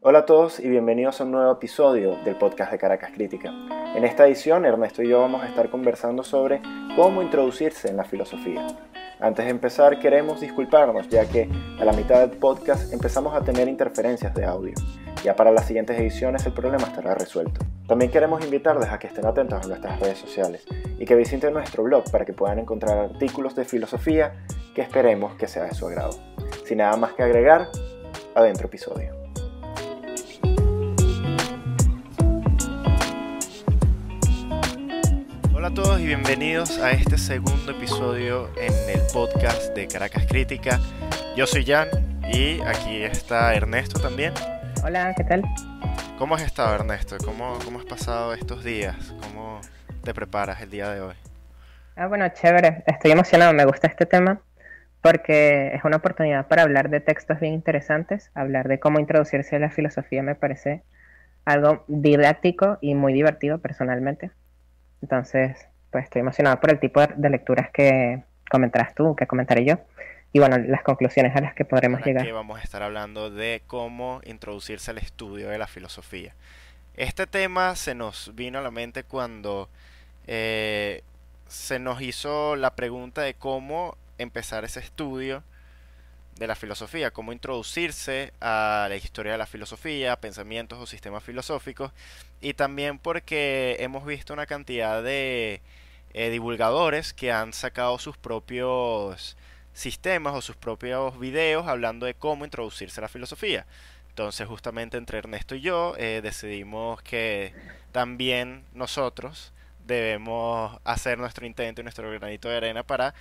Hola a todos y bienvenidos a un nuevo episodio del podcast de Caracas Crítica. En esta edición, Ernesto y yo vamos a estar conversando sobre cómo introducirse en la filosofía. Antes de empezar, queremos disculparnos, ya que a la mitad del podcast empezamos a tener interferencias de audio. Ya para las siguientes ediciones el problema estará resuelto. También queremos invitarles a que estén atentos a nuestras redes sociales y que visiten nuestro blog para que puedan encontrar artículos de filosofía que esperemos que sea de su agrado. Sin nada más que agregar, adentro episodio. Hola a todos y bienvenidos a este segundo episodio en el podcast de Caracas Crítica. Yo soy Jan y aquí está Ernesto también. Hola, ¿qué tal? ¿Cómo has estado Ernesto? ¿Cómo, cómo has pasado estos días? ¿Cómo te preparas el día de hoy? Ah, bueno, chévere. Estoy emocionado, me gusta este tema porque es una oportunidad para hablar de textos bien interesantes, hablar de cómo introducirse a la filosofía me parece algo didáctico y muy divertido personalmente. Entonces, pues estoy emocionado por el tipo de lecturas que comentarás tú, que comentaré yo y bueno, las conclusiones a las que podremos llegar. Aquí vamos a estar hablando de cómo introducirse al estudio de la filosofía. Este tema se nos vino a la mente cuando eh, se nos hizo la pregunta de cómo empezar ese estudio de la filosofía, cómo introducirse a la historia de la filosofía, pensamientos o sistemas filosóficos, y también porque hemos visto una cantidad de eh, divulgadores que han sacado sus propios sistemas o sus propios videos hablando de cómo introducirse a la filosofía. Entonces justamente entre Ernesto y yo eh, decidimos que también nosotros debemos hacer nuestro intento y nuestro granito de arena para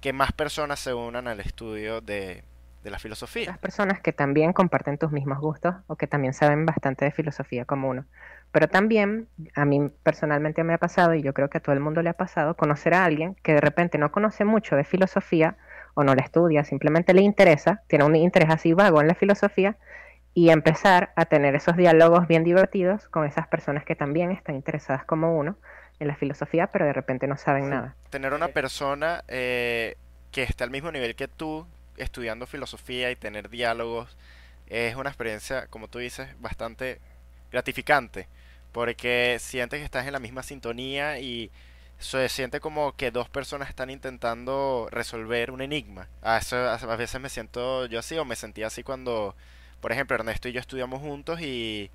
que más personas se unan al estudio de, de la filosofía. Las personas que también comparten tus mismos gustos o que también saben bastante de filosofía como uno. Pero también, a mí personalmente me ha pasado, y yo creo que a todo el mundo le ha pasado, conocer a alguien que de repente no conoce mucho de filosofía o no la estudia, simplemente le interesa, tiene un interés así vago en la filosofía, y empezar a tener esos diálogos bien divertidos con esas personas que también están interesadas como uno en la filosofía, pero de repente no saben nada. Tener una persona eh, que esté al mismo nivel que tú, estudiando filosofía y tener diálogos es una experiencia, como tú dices, bastante gratificante, porque sientes que estás en la misma sintonía y se siente como que dos personas están intentando resolver un enigma. A, eso, a veces me siento yo así o me sentía así cuando, por ejemplo, Ernesto y yo estudiamos juntos y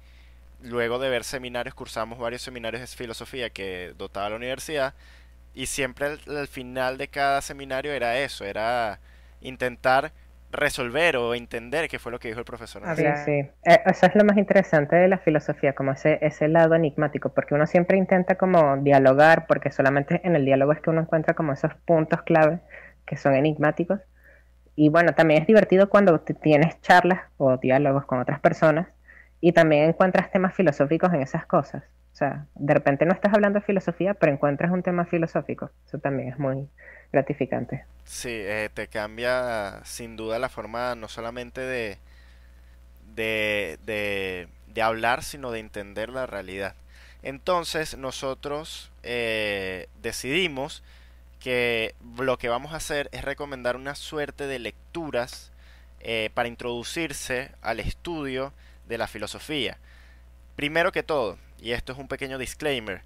luego de ver seminarios, cursamos varios seminarios de filosofía que dotaba la universidad y siempre el final de cada seminario era eso, era intentar resolver o entender qué fue lo que dijo el profesor. Sí, Eso eh, es lo más interesante de la filosofía, como ese, ese lado enigmático, porque uno siempre intenta como dialogar, porque solamente en el diálogo es que uno encuentra como esos puntos clave que son enigmáticos. Y bueno, también es divertido cuando tienes charlas o diálogos con otras personas y también encuentras temas filosóficos en esas cosas. O sea, de repente no estás hablando de filosofía, pero encuentras un tema filosófico. Eso también es muy, gratificante. Sí, eh, te cambia sin duda la forma no solamente de, de, hablar, sino de entender la realidad. Entonces nosotros eh, decidimos que lo que vamos a hacer es recomendar una suerte de lecturas eh, para introducirse al estudio de la filosofía. Primero que todo, y esto es un pequeño disclaimer,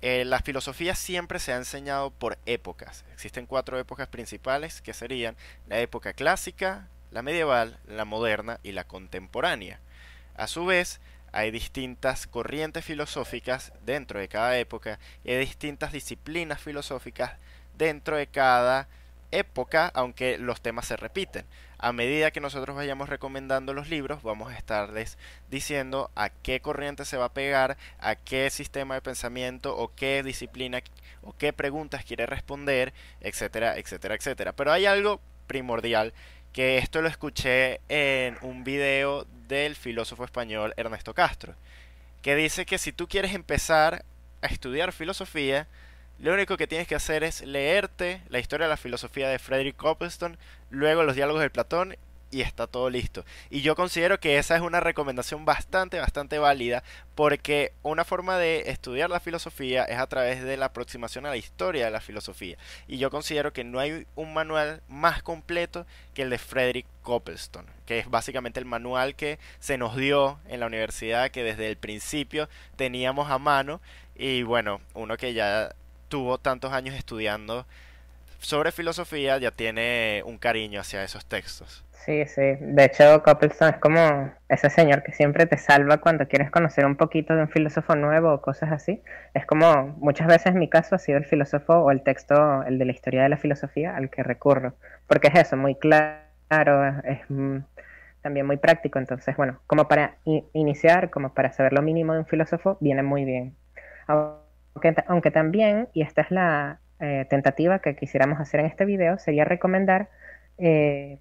eh, la filosofía siempre se ha enseñado por épocas. Existen cuatro épocas principales que serían la época clásica, la medieval, la moderna y la contemporánea. A su vez, hay distintas corrientes filosóficas dentro de cada época y distintas disciplinas filosóficas dentro de cada época, aunque los temas se repiten. A medida que nosotros vayamos recomendando los libros, vamos a estarles diciendo a qué corriente se va a pegar, a qué sistema de pensamiento o qué disciplina o qué preguntas quiere responder, etcétera, etcétera, etcétera. Pero hay algo primordial que esto lo escuché en un video del filósofo español Ernesto Castro, que dice que si tú quieres empezar a estudiar filosofía, lo único que tienes que hacer es leerte la historia de la filosofía de Frederick Copleston, luego los diálogos de Platón y está todo listo. Y yo considero que esa es una recomendación bastante, bastante válida, porque una forma de estudiar la filosofía es a través de la aproximación a la historia de la filosofía. Y yo considero que no hay un manual más completo que el de Frederick Copleston, que es básicamente el manual que se nos dio en la universidad, que desde el principio teníamos a mano. Y bueno, uno que ya tuvo tantos años estudiando sobre filosofía, ya tiene un cariño hacia esos textos. Sí, sí. De hecho, Coppelson es como ese señor que siempre te salva cuando quieres conocer un poquito de un filósofo nuevo o cosas así. Es como, muchas veces en mi caso ha sido el filósofo o el texto, el de la historia de la filosofía, al que recurro. Porque es eso, muy claro, es mm, también muy práctico. Entonces, bueno, como para iniciar, como para saber lo mínimo de un filósofo, viene muy bien. Ahora, aunque, también, y esta es la eh, tentativa que quisiéramos hacer en este video, sería recomendar eh,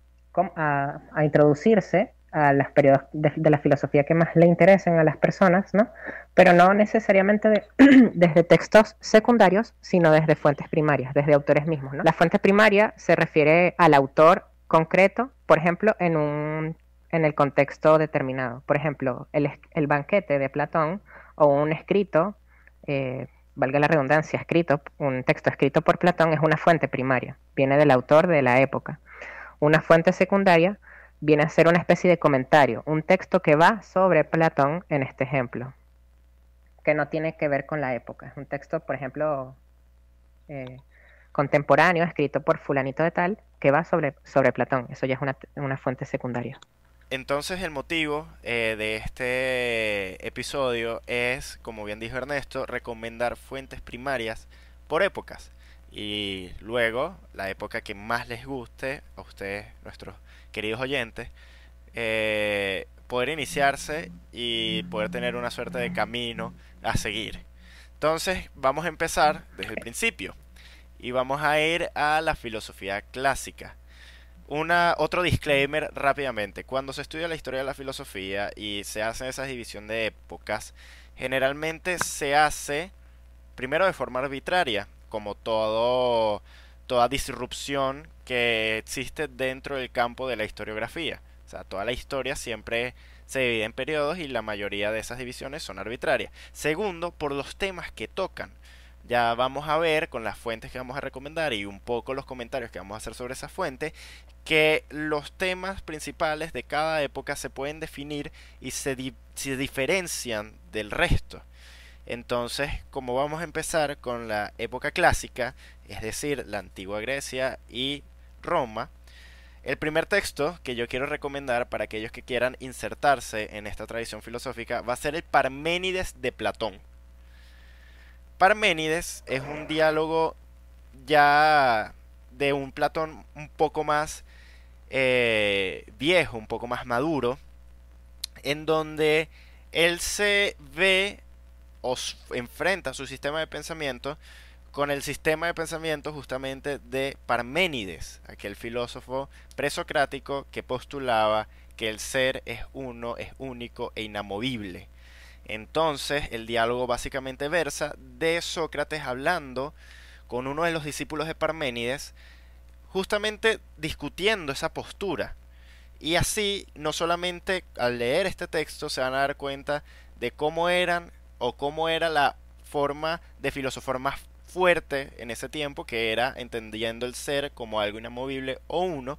a, introducirse a los periodos de, la filosofía que más le interesen a las personas, ¿no? pero no necesariamente desde textos secundarios, sino desde fuentes primarias, desde autores mismos. ¿no? La fuente primaria se refiere al autor concreto, por ejemplo, en, un, en el contexto determinado. Por ejemplo, el, banquete de Platón o un escrito eh, valga la redundancia, escrito, un texto escrito por Platón es una fuente primaria, viene del autor de la época. Una fuente secundaria viene a ser una especie de comentario, un texto que va sobre Platón en este ejemplo, que no tiene que ver con la época. Es un texto, por ejemplo, eh, contemporáneo, escrito por fulanito de tal, que va sobre, sobre Platón. Eso ya es una fuente secundaria. Entonces el motivo eh, de este episodio es, como bien dijo Ernesto, recomendar fuentes primarias por épocas. Y luego, la época que más les guste a ustedes, nuestros queridos oyentes, eh, poder iniciarse y poder tener una suerte de camino a seguir. Entonces vamos a empezar desde el principio y vamos a ir a la filosofía clásica. Una, otro disclaimer rápidamente. Cuando se estudia la historia de la filosofía y se hace esa división de épocas, generalmente se hace primero de forma arbitraria, como todo, toda disrupción que existe dentro del campo de la historiografía. O sea, toda la historia siempre se divide en periodos y la mayoría de esas divisiones son arbitrarias. Segundo, por los temas que tocan ya vamos a ver con las fuentes que vamos a recomendar y un poco los comentarios que vamos a hacer sobre esa fuente, que los temas principales de cada época se pueden definir y se, se diferencian del resto. Entonces, como vamos a empezar con la época clásica, es decir, la antigua Grecia y Roma, el primer texto que yo quiero recomendar para aquellos que quieran insertarse en esta tradición filosófica va a ser el Parménides de Platón. Parménides es un diálogo ya de un Platón un poco más eh, viejo, un poco más maduro, en donde él se ve o enfrenta su sistema de pensamiento con el sistema de pensamiento justamente de Parménides, aquel filósofo presocrático que postulaba que el ser es uno, es único e inamovible. Entonces, el diálogo básicamente versa de Sócrates hablando con uno de los discípulos de Parménides, justamente discutiendo esa postura. Y así, no solamente al leer este texto se van a dar cuenta de cómo eran o cómo era la forma de filosofar más fuerte en ese tiempo, que era entendiendo el ser como algo inamovible o uno,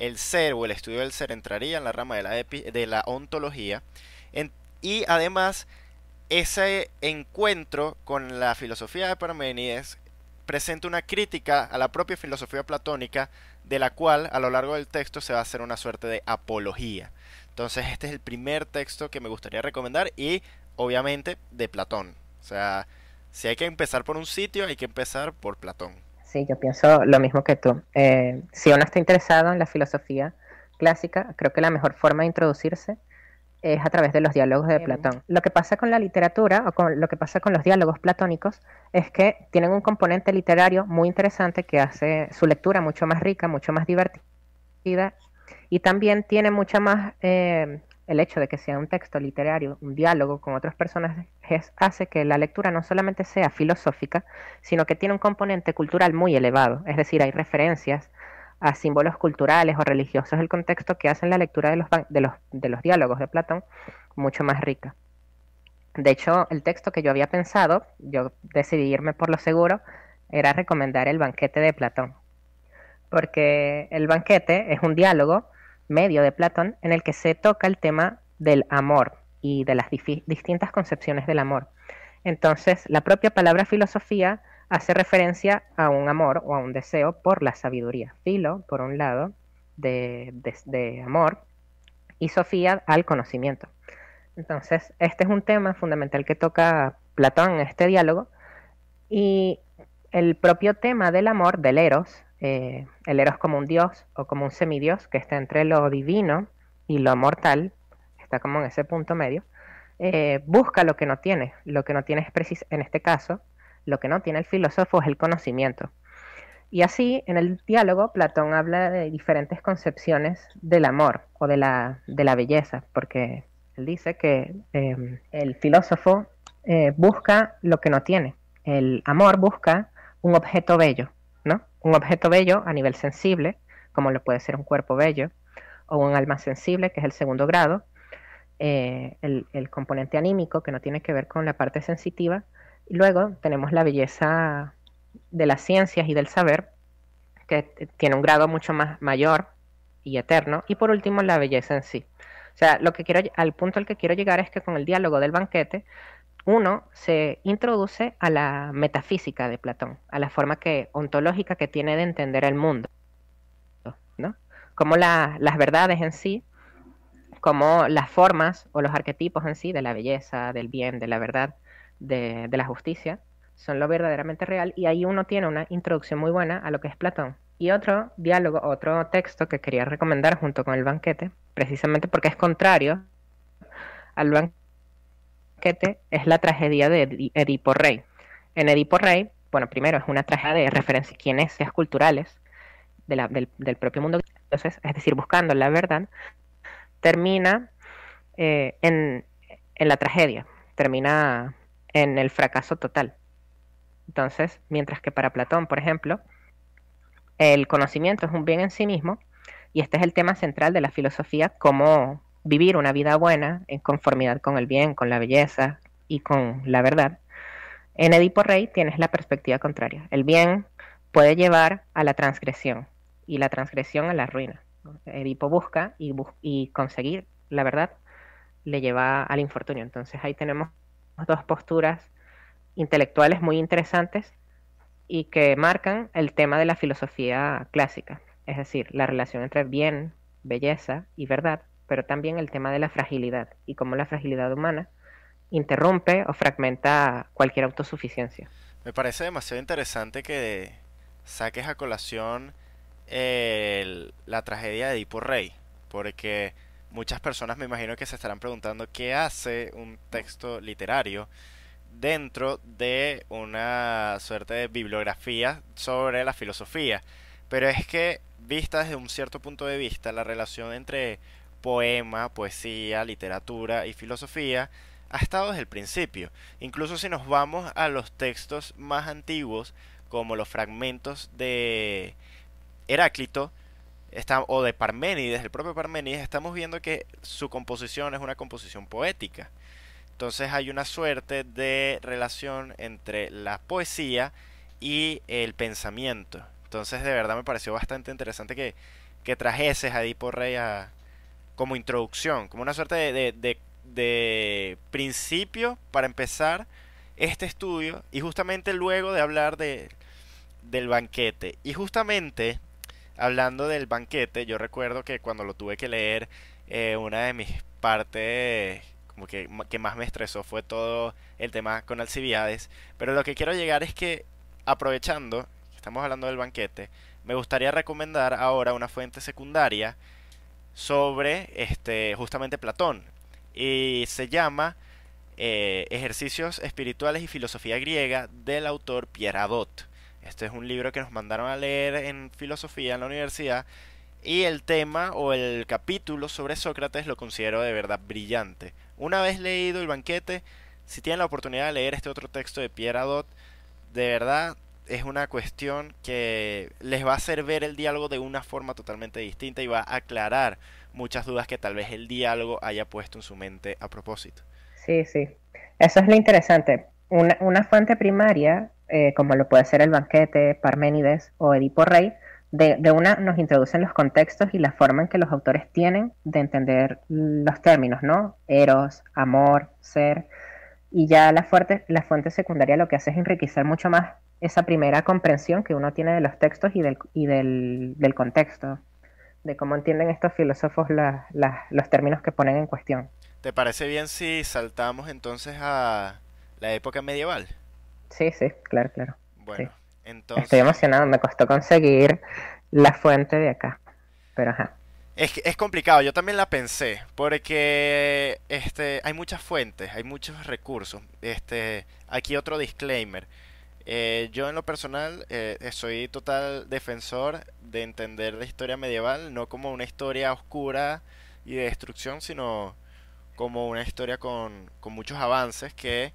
el ser o el estudio del ser entraría en la rama de la, de la ontología, entonces y además, ese encuentro con la filosofía de Parmenides presenta una crítica a la propia filosofía platónica, de la cual a lo largo del texto se va a hacer una suerte de apología. Entonces este es el primer texto que me gustaría recomendar y obviamente de Platón. O sea, si hay que empezar por un sitio, hay que empezar por Platón. Sí, yo pienso lo mismo que tú. Eh, si uno está interesado en la filosofía clásica, creo que la mejor forma de introducirse es a través de los diálogos de em. Platón. Lo que pasa con la literatura o con lo que pasa con los diálogos platónicos es que tienen un componente literario muy interesante que hace su lectura mucho más rica, mucho más divertida y también tiene mucha más eh, el hecho de que sea un texto literario, un diálogo con otros personajes hace que la lectura no solamente sea filosófica, sino que tiene un componente cultural muy elevado, es decir, hay referencias a símbolos culturales o religiosos el contexto que hacen la lectura de los, de los, de los diálogos de Platón mucho más rica. De hecho, el texto que yo había pensado, yo decidí irme por lo seguro, era recomendar el banquete de Platón. Porque el banquete es un diálogo medio de Platón en el que se toca el tema del amor y de las distintas concepciones del amor. Entonces, la propia palabra filosofía hace referencia a un amor o a un deseo por la sabiduría. Filo, por un lado, de, amor, y Sofía al conocimiento. Entonces, este es un tema fundamental que toca Platón en este diálogo, y el propio tema del amor, del eros, eh, el eros como un dios o como un semidios, que está entre lo divino y lo mortal, está como en ese punto medio, eh, busca lo que no tiene. Lo que no tiene es, en este caso, lo que no tiene el filósofo es el conocimiento. Y así, en el diálogo, Platón habla de diferentes concepciones del amor o de la, belleza, porque él dice que em, el filósofo eh, busca lo que no tiene. El amor busca un objeto bello, ¿no? Un objeto bello a nivel sensible, como lo puede ser un cuerpo bello, o un alma sensible, que es el segundo grado, eh, el componente anímico, que no tiene que ver con la parte sensitiva, Luego tenemos la belleza de las ciencias y del saber, que tiene un grado mucho más mayor y eterno. Y por último, la belleza en sí. O sea, lo que quiero, al punto al que quiero llegar es que con el diálogo del banquete, uno se introduce a la metafísica de Platón, a la forma que, ontológica que tiene de entender el mundo. ¿no? Como las verdades en sí, como las formas o los arquetipos en sí de la belleza, del bien, de la verdad, de, la justicia son lo verdaderamente real y ahí uno tiene una introducción muy buena a lo que es Platón. Y otro diálogo, otro texto que quería recomendar junto con el banquete, precisamente porque es contrario al banquete, es la tragedia de Edipo Rey. En Edipo Rey, bueno, primero es una tragedia de referencias sean culturales del, propio mundo, entonces, es decir, buscando la verdad, termina eh, en, en la tragedia, termina en el fracaso total. Entonces, mientras que para Platón, por ejemplo, el conocimiento es un bien en sí mismo, y este es el tema central de la filosofía, cómo vivir una vida buena en conformidad con el bien, con la belleza y con la verdad. En Edipo Rey tienes la perspectiva contraria. El bien puede llevar a la transgresión y la transgresión a la ruina. Edipo busca y, y conseguir la verdad le lleva al infortunio. Entonces ahí tenemos dos posturas intelectuales muy interesantes y que marcan el tema de la filosofía clásica, es decir, la relación entre bien, belleza y verdad, pero también el tema de la fragilidad y cómo la fragilidad humana interrumpe o fragmenta cualquier autosuficiencia. Me parece demasiado interesante que saques a colación la tragedia de Edipo Rey, porque muchas personas me imagino que se estarán preguntando qué hace un texto literario dentro de una suerte de bibliografía sobre la filosofía. Pero es que, vista desde un cierto punto de vista, la relación entre poema, poesía, literatura y filosofía ha estado desde el principio. Incluso si nos vamos a los textos más antiguos, como los fragmentos de Heráclito, o de Parménides, el propio Parménides, estamos viendo que su composición es una composición poética. Entonces hay una suerte de relación entre la poesía y el pensamiento. Entonces de verdad me pareció bastante interesante que, que trajeses a por Rey como introducción, como una suerte de, de, de, principio para empezar este estudio y justamente luego de hablar de, del banquete. Y justamente hablando del banquete, yo recuerdo que cuando lo tuve que leer, eh, una de mis partes como que, que más me estresó fue todo el tema con Alcibiades. Pero lo que quiero llegar es que, aprovechando, estamos hablando del banquete, me gustaría recomendar ahora una fuente secundaria sobre este justamente Platón y se llama eh, Ejercicios espirituales y filosofía griega del autor Pierre Adot. Este es un libro que nos mandaron a leer en filosofía en la universidad y el tema o el capítulo sobre Sócrates lo considero de verdad brillante. Una vez leído El banquete, si tienen la oportunidad de leer este otro texto de Pierre Adot, de verdad es una cuestión que les va a hacer ver el diálogo de una forma totalmente distinta y va a aclarar muchas dudas que tal vez el diálogo haya puesto en su mente a propósito. Sí, sí. Eso es lo interesante una, fuente primaria, eh, como lo puede ser el banquete, Parménides o Edipo Rey, de, una nos introducen los contextos y la forma en que los autores tienen de entender los términos, ¿no? Eros, amor, ser. Y ya la fuente, la fuente secundaria lo que hace es enriquecer mucho más esa primera comprensión que uno tiene de los textos y del, y del, contexto, de cómo entienden estos filósofos los términos que ponen en cuestión. ¿Te parece bien si saltamos entonces a, la época medieval. Sí, sí, claro, claro. Bueno, entonces... Estoy emocionado, me costó conseguir la fuente de acá, pero ajá. Es, es complicado, yo también la pensé, porque este, hay muchas fuentes, hay muchos recursos. Este, aquí otro disclaimer. Eh, yo en lo personal eh, soy total defensor de entender la historia medieval, no como una historia oscura y de destrucción, sino como una historia con, con muchos avances que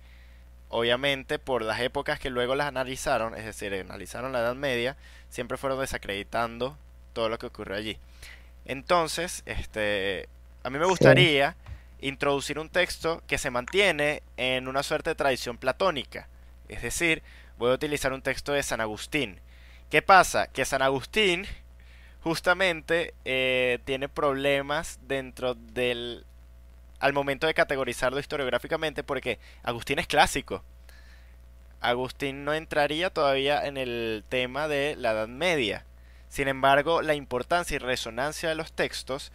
obviamente por las épocas que luego las analizaron, es decir, analizaron la Edad Media, siempre fueron desacreditando todo lo que ocurrió allí. Entonces, este, a mí me gustaría introducir un texto que se mantiene en una suerte de tradición platónica, es decir, voy a utilizar un texto de San Agustín. ¿Qué pasa? Que San Agustín justamente eh, tiene problemas dentro del al momento de categorizarlo historiográficamente porque Agustín es clásico. Agustín no entraría todavía en el tema de la Edad Media. Sin embargo, la importancia y resonancia de los textos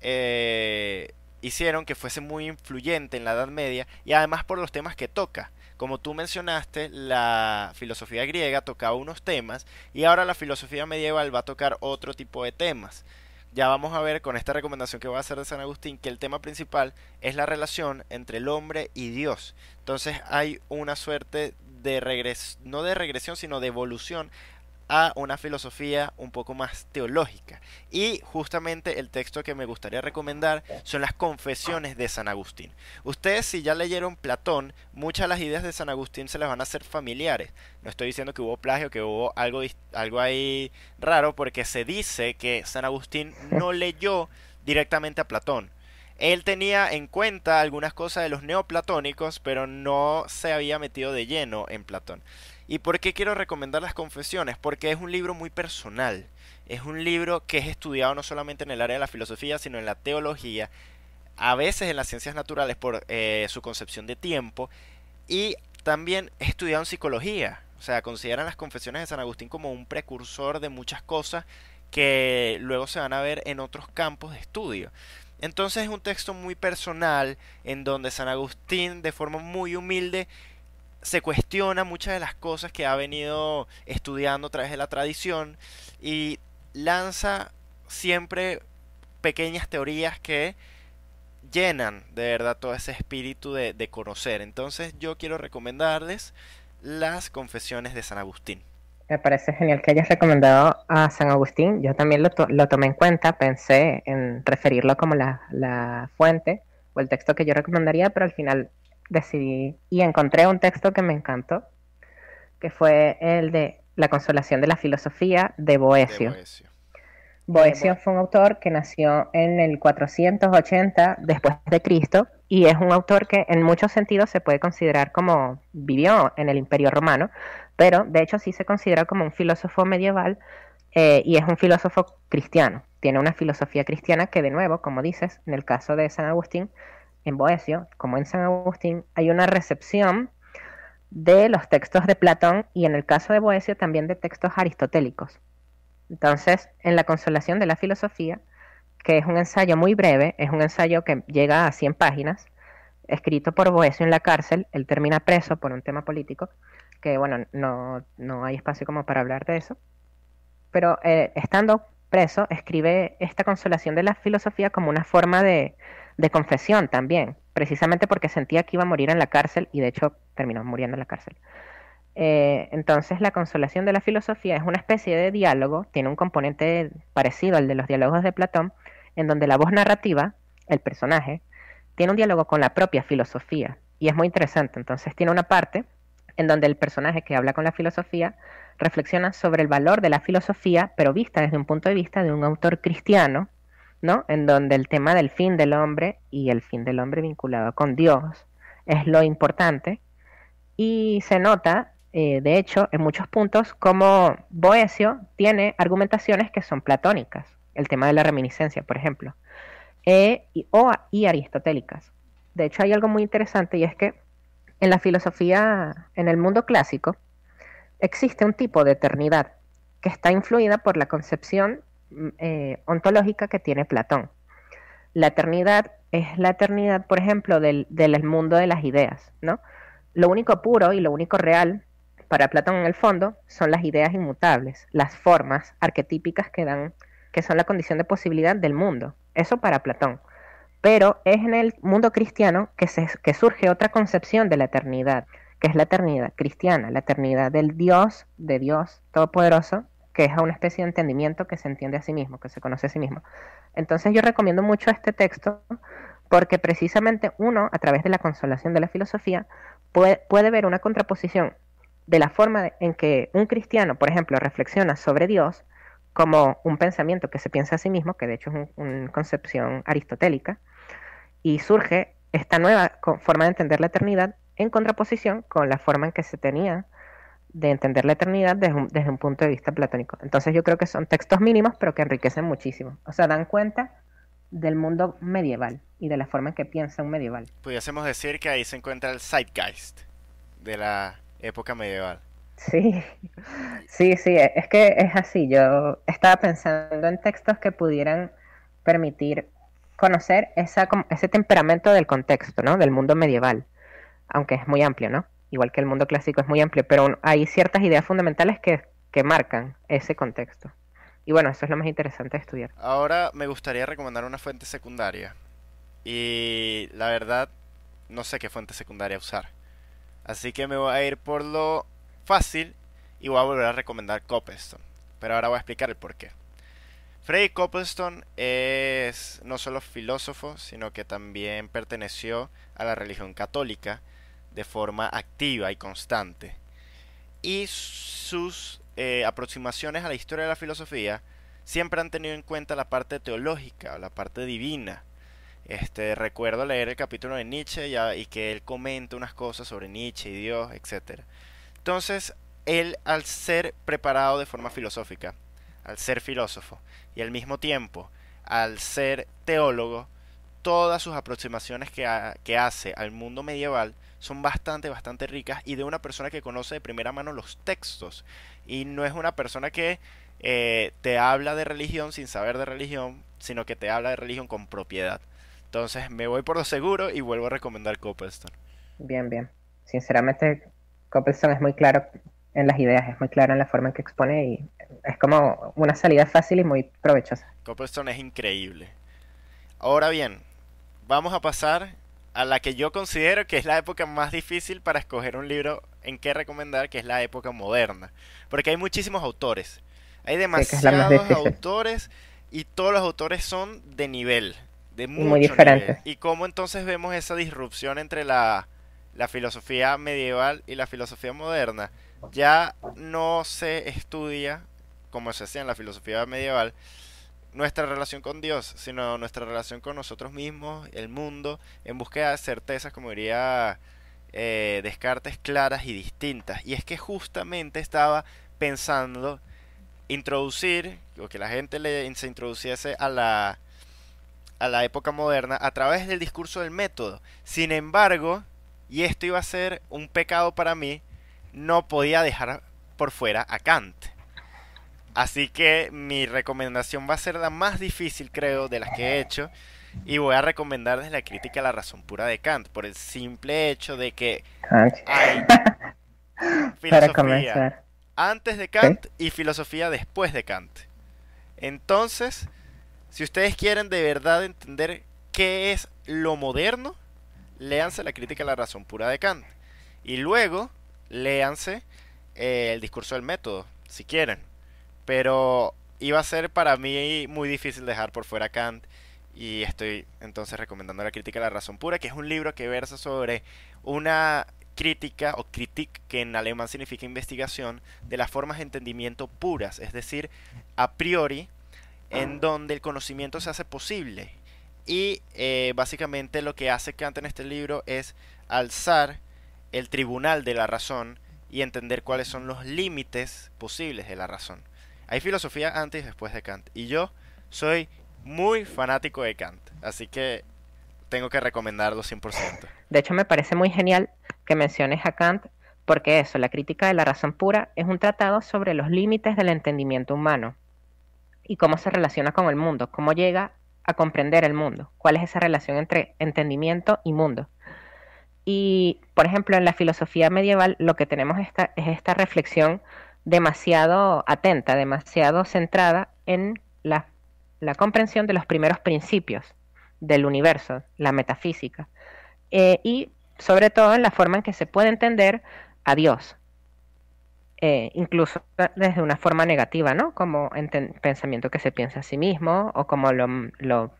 eh, hicieron que fuese muy influyente en la Edad Media y además por los temas que toca. Como tú mencionaste, la filosofía griega tocaba unos temas y ahora la filosofía medieval va a tocar otro tipo de temas ya vamos a ver con esta recomendación que voy a hacer de San Agustín que el tema principal es la relación entre el hombre y Dios. Entonces hay una suerte de regres no de regresión, sino de evolución a una filosofía un poco más teológica. Y justamente el texto que me gustaría recomendar son las confesiones de San Agustín. Ustedes si ya leyeron Platón, muchas de las ideas de San Agustín se les van a hacer familiares. No estoy diciendo que hubo plagio, que hubo algo, algo ahí raro, porque se dice que San Agustín no leyó directamente a Platón. Él tenía en cuenta algunas cosas de los neoplatónicos, pero no se había metido de lleno en Platón. ¿Y por qué quiero recomendar las confesiones? Porque es un libro muy personal. Es un libro que es estudiado no solamente en el área de la filosofía, sino en la teología, a veces en las ciencias naturales por eh, su concepción de tiempo, y también estudiado en psicología. O sea, consideran las confesiones de San Agustín como un precursor de muchas cosas que luego se van a ver en otros campos de estudio. Entonces es un texto muy personal en donde San Agustín de forma muy humilde se cuestiona muchas de las cosas que ha venido estudiando a través de la tradición y lanza siempre pequeñas teorías que llenan de verdad todo ese espíritu de, conocer. Entonces yo quiero recomendarles las confesiones de San Agustín. Me parece genial que hayas recomendado a San Agustín. Yo también lo, lo tomé en cuenta, pensé en referirlo como la, la fuente o el texto que yo recomendaría, pero al final decidí y encontré un texto que me encantó, que fue el de La consolación de la filosofía de Boesio. Boesio. fue un autor que nació en el 480 después de Cristo y es un autor que en muchos sentidos se puede considerar como vivió en el Imperio Romano, pero de hecho sí se considera como un filósofo medieval eh, y es un filósofo cristiano. Tiene una filosofía cristiana que de nuevo, como dices, en el caso de San Agustín, en Boecio, como en San Agustín, hay una recepción de los textos de Platón y en el caso de Boecio también de textos aristotélicos. Entonces, en La Consolación de la Filosofía, que es un ensayo muy breve, es un ensayo que llega a 100 páginas, escrito por Boesio en la cárcel, él termina preso por un tema político, que bueno, no, no hay espacio como para hablar de eso, pero eh, estando preso, escribe esta consolación de la filosofía como una forma de, de confesión también, precisamente porque sentía que iba a morir en la cárcel y de hecho terminó muriendo en la cárcel. Eh, entonces la consolación de la filosofía es una especie de diálogo, tiene un componente parecido al de los diálogos de Platón, en donde la voz narrativa, el personaje, tiene un diálogo con la propia filosofía y es muy interesante. Entonces tiene una parte en donde el personaje que habla con la filosofía reflexiona sobre el valor de la filosofía, pero vista desde un punto de vista de un autor cristiano en donde el tema del fin del hombre y el fin del hombre vinculado con Dios es lo importante. Y se nota, eh, de hecho, en muchos puntos, como Boesio tiene argumentaciones que son platónicas, el tema de la reminiscencia, por ejemplo, e o, y aristotélicas. De hecho, hay algo muy interesante y es que en la filosofía, en el mundo clásico, existe un tipo de eternidad que está influida por la concepción Mm, eh, ontológica que tiene Platón. La eternidad es la eternidad, por ejemplo, del, del, mundo de las ideas, ¿no? Lo único puro y lo único real para Platón en el fondo son las ideas inmutables, las formas arquetípicas que dan, que son la condición de posibilidad del mundo. Eso para Platón. Pero es en el mundo cristiano que, se, que surge otra concepción de la eternidad, que es la eternidad cristiana, la eternidad del Dios, de Dios Todopoderoso, que es a una especie de entendimiento que se entiende a sí mismo, que se conoce a sí mismo. Entonces yo recomiendo mucho este texto porque precisamente uno, a través de la consolación de la filosofía, puede, ver una contraposición de la forma en que un cristiano, por ejemplo, reflexiona sobre Dios como un pensamiento que se piensa a sí mismo, que de hecho es una concepción aristotélica, y surge esta nueva forma de entender la eternidad en contraposición con la forma en que se tenía de entender la eternidad desde un, desde un, punto de vista platónico. Entonces yo creo que son textos mínimos, pero que enriquecen muchísimo. O sea, dan cuenta del mundo medieval y de la forma en que piensa un medieval. Pudiésemos decir que ahí se encuentra el zeitgeist de la época medieval. Sí, sí, sí, e, es que es así. Yo estaba pensando en textos que pudieran permitir conocer esa, ese temperamento del contexto, ¿no? Del mundo medieval, aunque es muy amplio, ¿no? igual que el mundo clásico es muy amplio, pero hay ciertas ideas fundamentales que, marcan ese contexto. Y bueno, eso es lo más interesante de estudiar. Ahora me gustaría recomendar una fuente secundaria. Y la verdad, no sé qué fuente secundaria usar. Así que me voy a ir por lo fácil y voy a volver a recomendar Copeston. Pero ahora voy a explicar el por qué. Freddy Copleston es no solo filósofo, sino que también perteneció a la religión católica de forma activa y constante. Y sus eh, aproximaciones a la historia de la filosofía siempre han tenido en cuenta la parte teológica, la parte divina. Este, recuerdo leer el capítulo de Nietzsche y que él comenta unas cosas sobre Nietzsche y Dios, etc. Entonces, él al ser preparado de forma filosófica, al ser filósofo, y al mismo tiempo, al ser teólogo, todas sus aproximaciones que hace al mundo medieval son bastante, bastante ricas y de una persona que conoce de primera mano los textos. Y no es una persona que eh, te habla de religión sin saber de religión, sino que te habla de religión con propiedad. Entonces me voy por lo seguro y vuelvo a recomendar Copelstone. Bien, bien. Sinceramente, Copelstone es muy claro en las ideas, es muy claro en la forma en que expone y es como una salida fácil y muy provechosa. Copelstone es increíble. Ahora bien, vamos a pasar a la que yo considero que es la época más difícil para escoger un libro en qué recomendar, que es la época moderna. Porque hay muchísimos autores. Hay demasiados autores y todos los autores son de nivel, de Muy Y cómo entonces vemos esa disrupción entre la, la filosofía medieval y la filosofía moderna. Ya no se estudia como se hacía en la filosofía medieval, nuestra relación con Dios, sino nuestra relación con nosotros mismos, el mundo, en búsqueda de certezas, como diría eh, Descartes, claras y distintas. Y es que justamente estaba pensando introducir, o que la gente le, se introduciese a la, a la época moderna a través del discurso del método. Sin embargo, y esto iba a ser un pecado para mí, no podía dejar por fuera a Kant. Así que mi recomendación va a ser la más difícil, creo, de las que he hecho. Y voy a recomendarles la crítica a la razón pura de Kant, por el simple hecho de que hay filosofía antes de Kant y filosofía después de Kant. Entonces, si ustedes quieren de verdad entender qué es lo moderno, léanse la crítica a la razón pura de Kant. Y luego, léanse eh, el discurso del método, si quieren. Pero iba a ser para mí muy difícil dejar por fuera Kant. Y estoy entonces recomendando la crítica de la razón pura, que es un libro que versa sobre una crítica o critique, que en alemán significa investigación, de las formas de entendimiento puras, es decir, a priori, en ah. donde el conocimiento se hace posible. Y eh, básicamente lo que hace Kant en este libro es alzar el tribunal de la razón y entender cuáles son los límites posibles de la razón. Hay filosofía antes y después de Kant. Y yo soy muy fanático de Kant. Así que tengo que recomendarlo 100%. De hecho, me parece muy genial que menciones a Kant, porque eso, la crítica de la razón pura, es un tratado sobre los límites del entendimiento humano y cómo se relaciona con el mundo, cómo llega a comprender el mundo, cuál es esa relación entre entendimiento y mundo. Y, por ejemplo, en la filosofía medieval lo que tenemos esta, es esta reflexión demasiado atenta, demasiado centrada en la, comprensión de los primeros principios del universo, la metafísica, eh, y sobre todo en la forma en que se puede entender a Dios, eh, incluso desde una forma negativa, ¿no? Como pensamiento que se piensa a sí mismo o como lo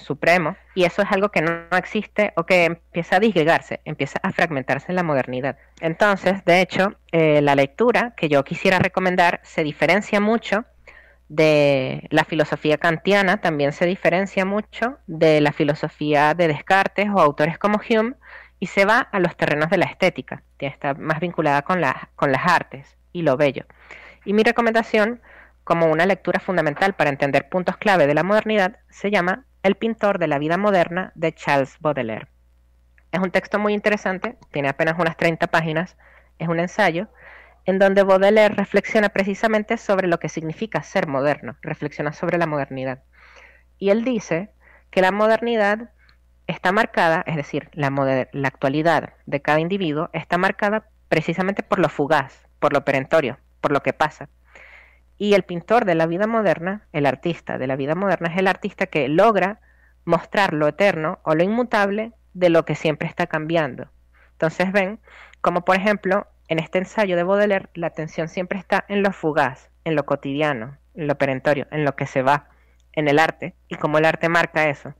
supremo, y eso es algo que no, existe o que empieza a disgregarse, empieza a fragmentarse en la modernidad. Entonces, de hecho, eh, la lectura que yo quisiera recomendar se diferencia mucho de la filosofía kantiana, también se diferencia mucho de la filosofía de Descartes o autores como Hume, y se va a los terrenos de la estética, que está más vinculada con, con las artes y lo bello. Y mi recomendación como una lectura fundamental para entender puntos clave de la modernidad se llama el pintor de la vida moderna de Charles Baudelaire. Es un texto muy interesante, tiene apenas unas 30 páginas, es un ensayo, en donde Baudelaire reflexiona precisamente sobre lo que significa ser moderno, reflexiona sobre la modernidad. Y él dice que la modernidad está marcada, es decir, la, la actualidad de cada individuo está marcada precisamente por lo fugaz, por lo perentorio, por lo que pasa, y el pintor de la vida moderna, el artista de la vida moderna, es el artista que logra mostrar lo eterno o lo inmutable de lo que siempre está cambiando. Entonces ven, como por ejemplo, en este ensayo de Baudelaire, la atención siempre está en lo fugaz, en lo cotidiano, en lo perentorio, en lo que se va, en el arte, y cómo el arte marca eso.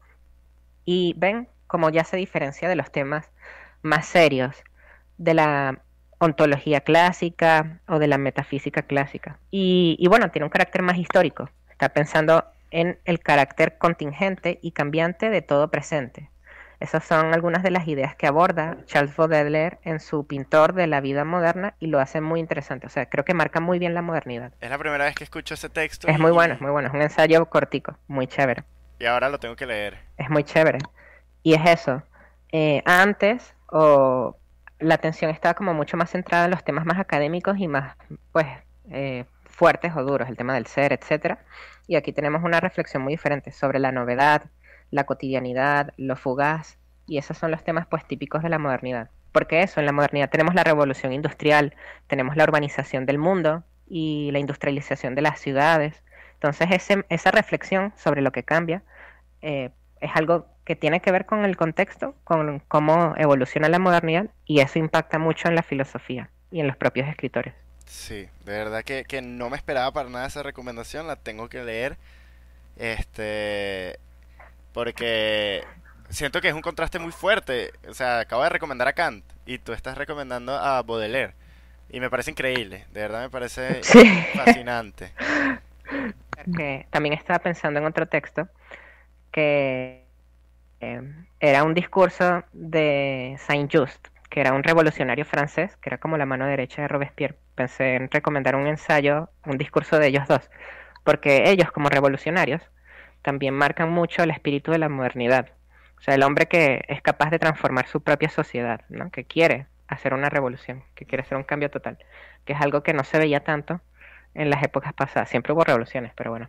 Y ven cómo ya se diferencia de los temas más serios, de la ontología clásica o de la metafísica clásica. Y, bueno, tiene un carácter más histórico. Está pensando en el carácter contingente y cambiante de todo presente. Esas son algunas de las ideas que aborda Charles Baudelaire en su pintor de la vida moderna y lo hace muy interesante. O sea, creo que marca muy bien la modernidad. Es la primera vez que escucho ese texto. Es muy bueno, es muy bueno. Es un ensayo cortico, muy chévere. Y ahora lo tengo que leer. Es muy chévere. Y es eso. Eh, antes, o la atención estaba como mucho más centrada en los temas más académicos y más, pues, eh, fuertes o duros, el tema del ser, etcétera. Y aquí tenemos una reflexión muy diferente sobre la novedad, la cotidianidad, lo fugaz, y esos son los temas pues típicos de la modernidad. Porque eso, en la modernidad tenemos la revolución industrial, tenemos la urbanización del mundo y la industrialización de las ciudades. Entonces esa reflexión sobre lo que cambia eh, es algo que tiene que ver con el contexto, con cómo evoluciona la modernidad y eso impacta mucho en la filosofía y en los propios escritores. Sí, de verdad que, no me esperaba para nada esa recomendación, la tengo que leer. Este, porque siento que es un contraste muy fuerte. O sea, acabo de recomendar a Kant y tú estás recomendando a Baudelaire. Y me parece increíble, de verdad me parece fascinante. también estaba pensando en otro texto eh, era un discurso de Saint-Just, que era un revolucionario francés, que era como la mano derecha de Robespierre. Pensé en recomendar un ensayo, un discurso de ellos dos, porque ellos como revolucionarios también marcan mucho el espíritu de la modernidad. O sea, el hombre que es capaz de transformar su propia sociedad, ¿no? que quiere hacer una revolución, que quiere hacer un cambio total, que es algo que no se veía tanto en las épocas pasadas. Siempre hubo revoluciones, pero bueno,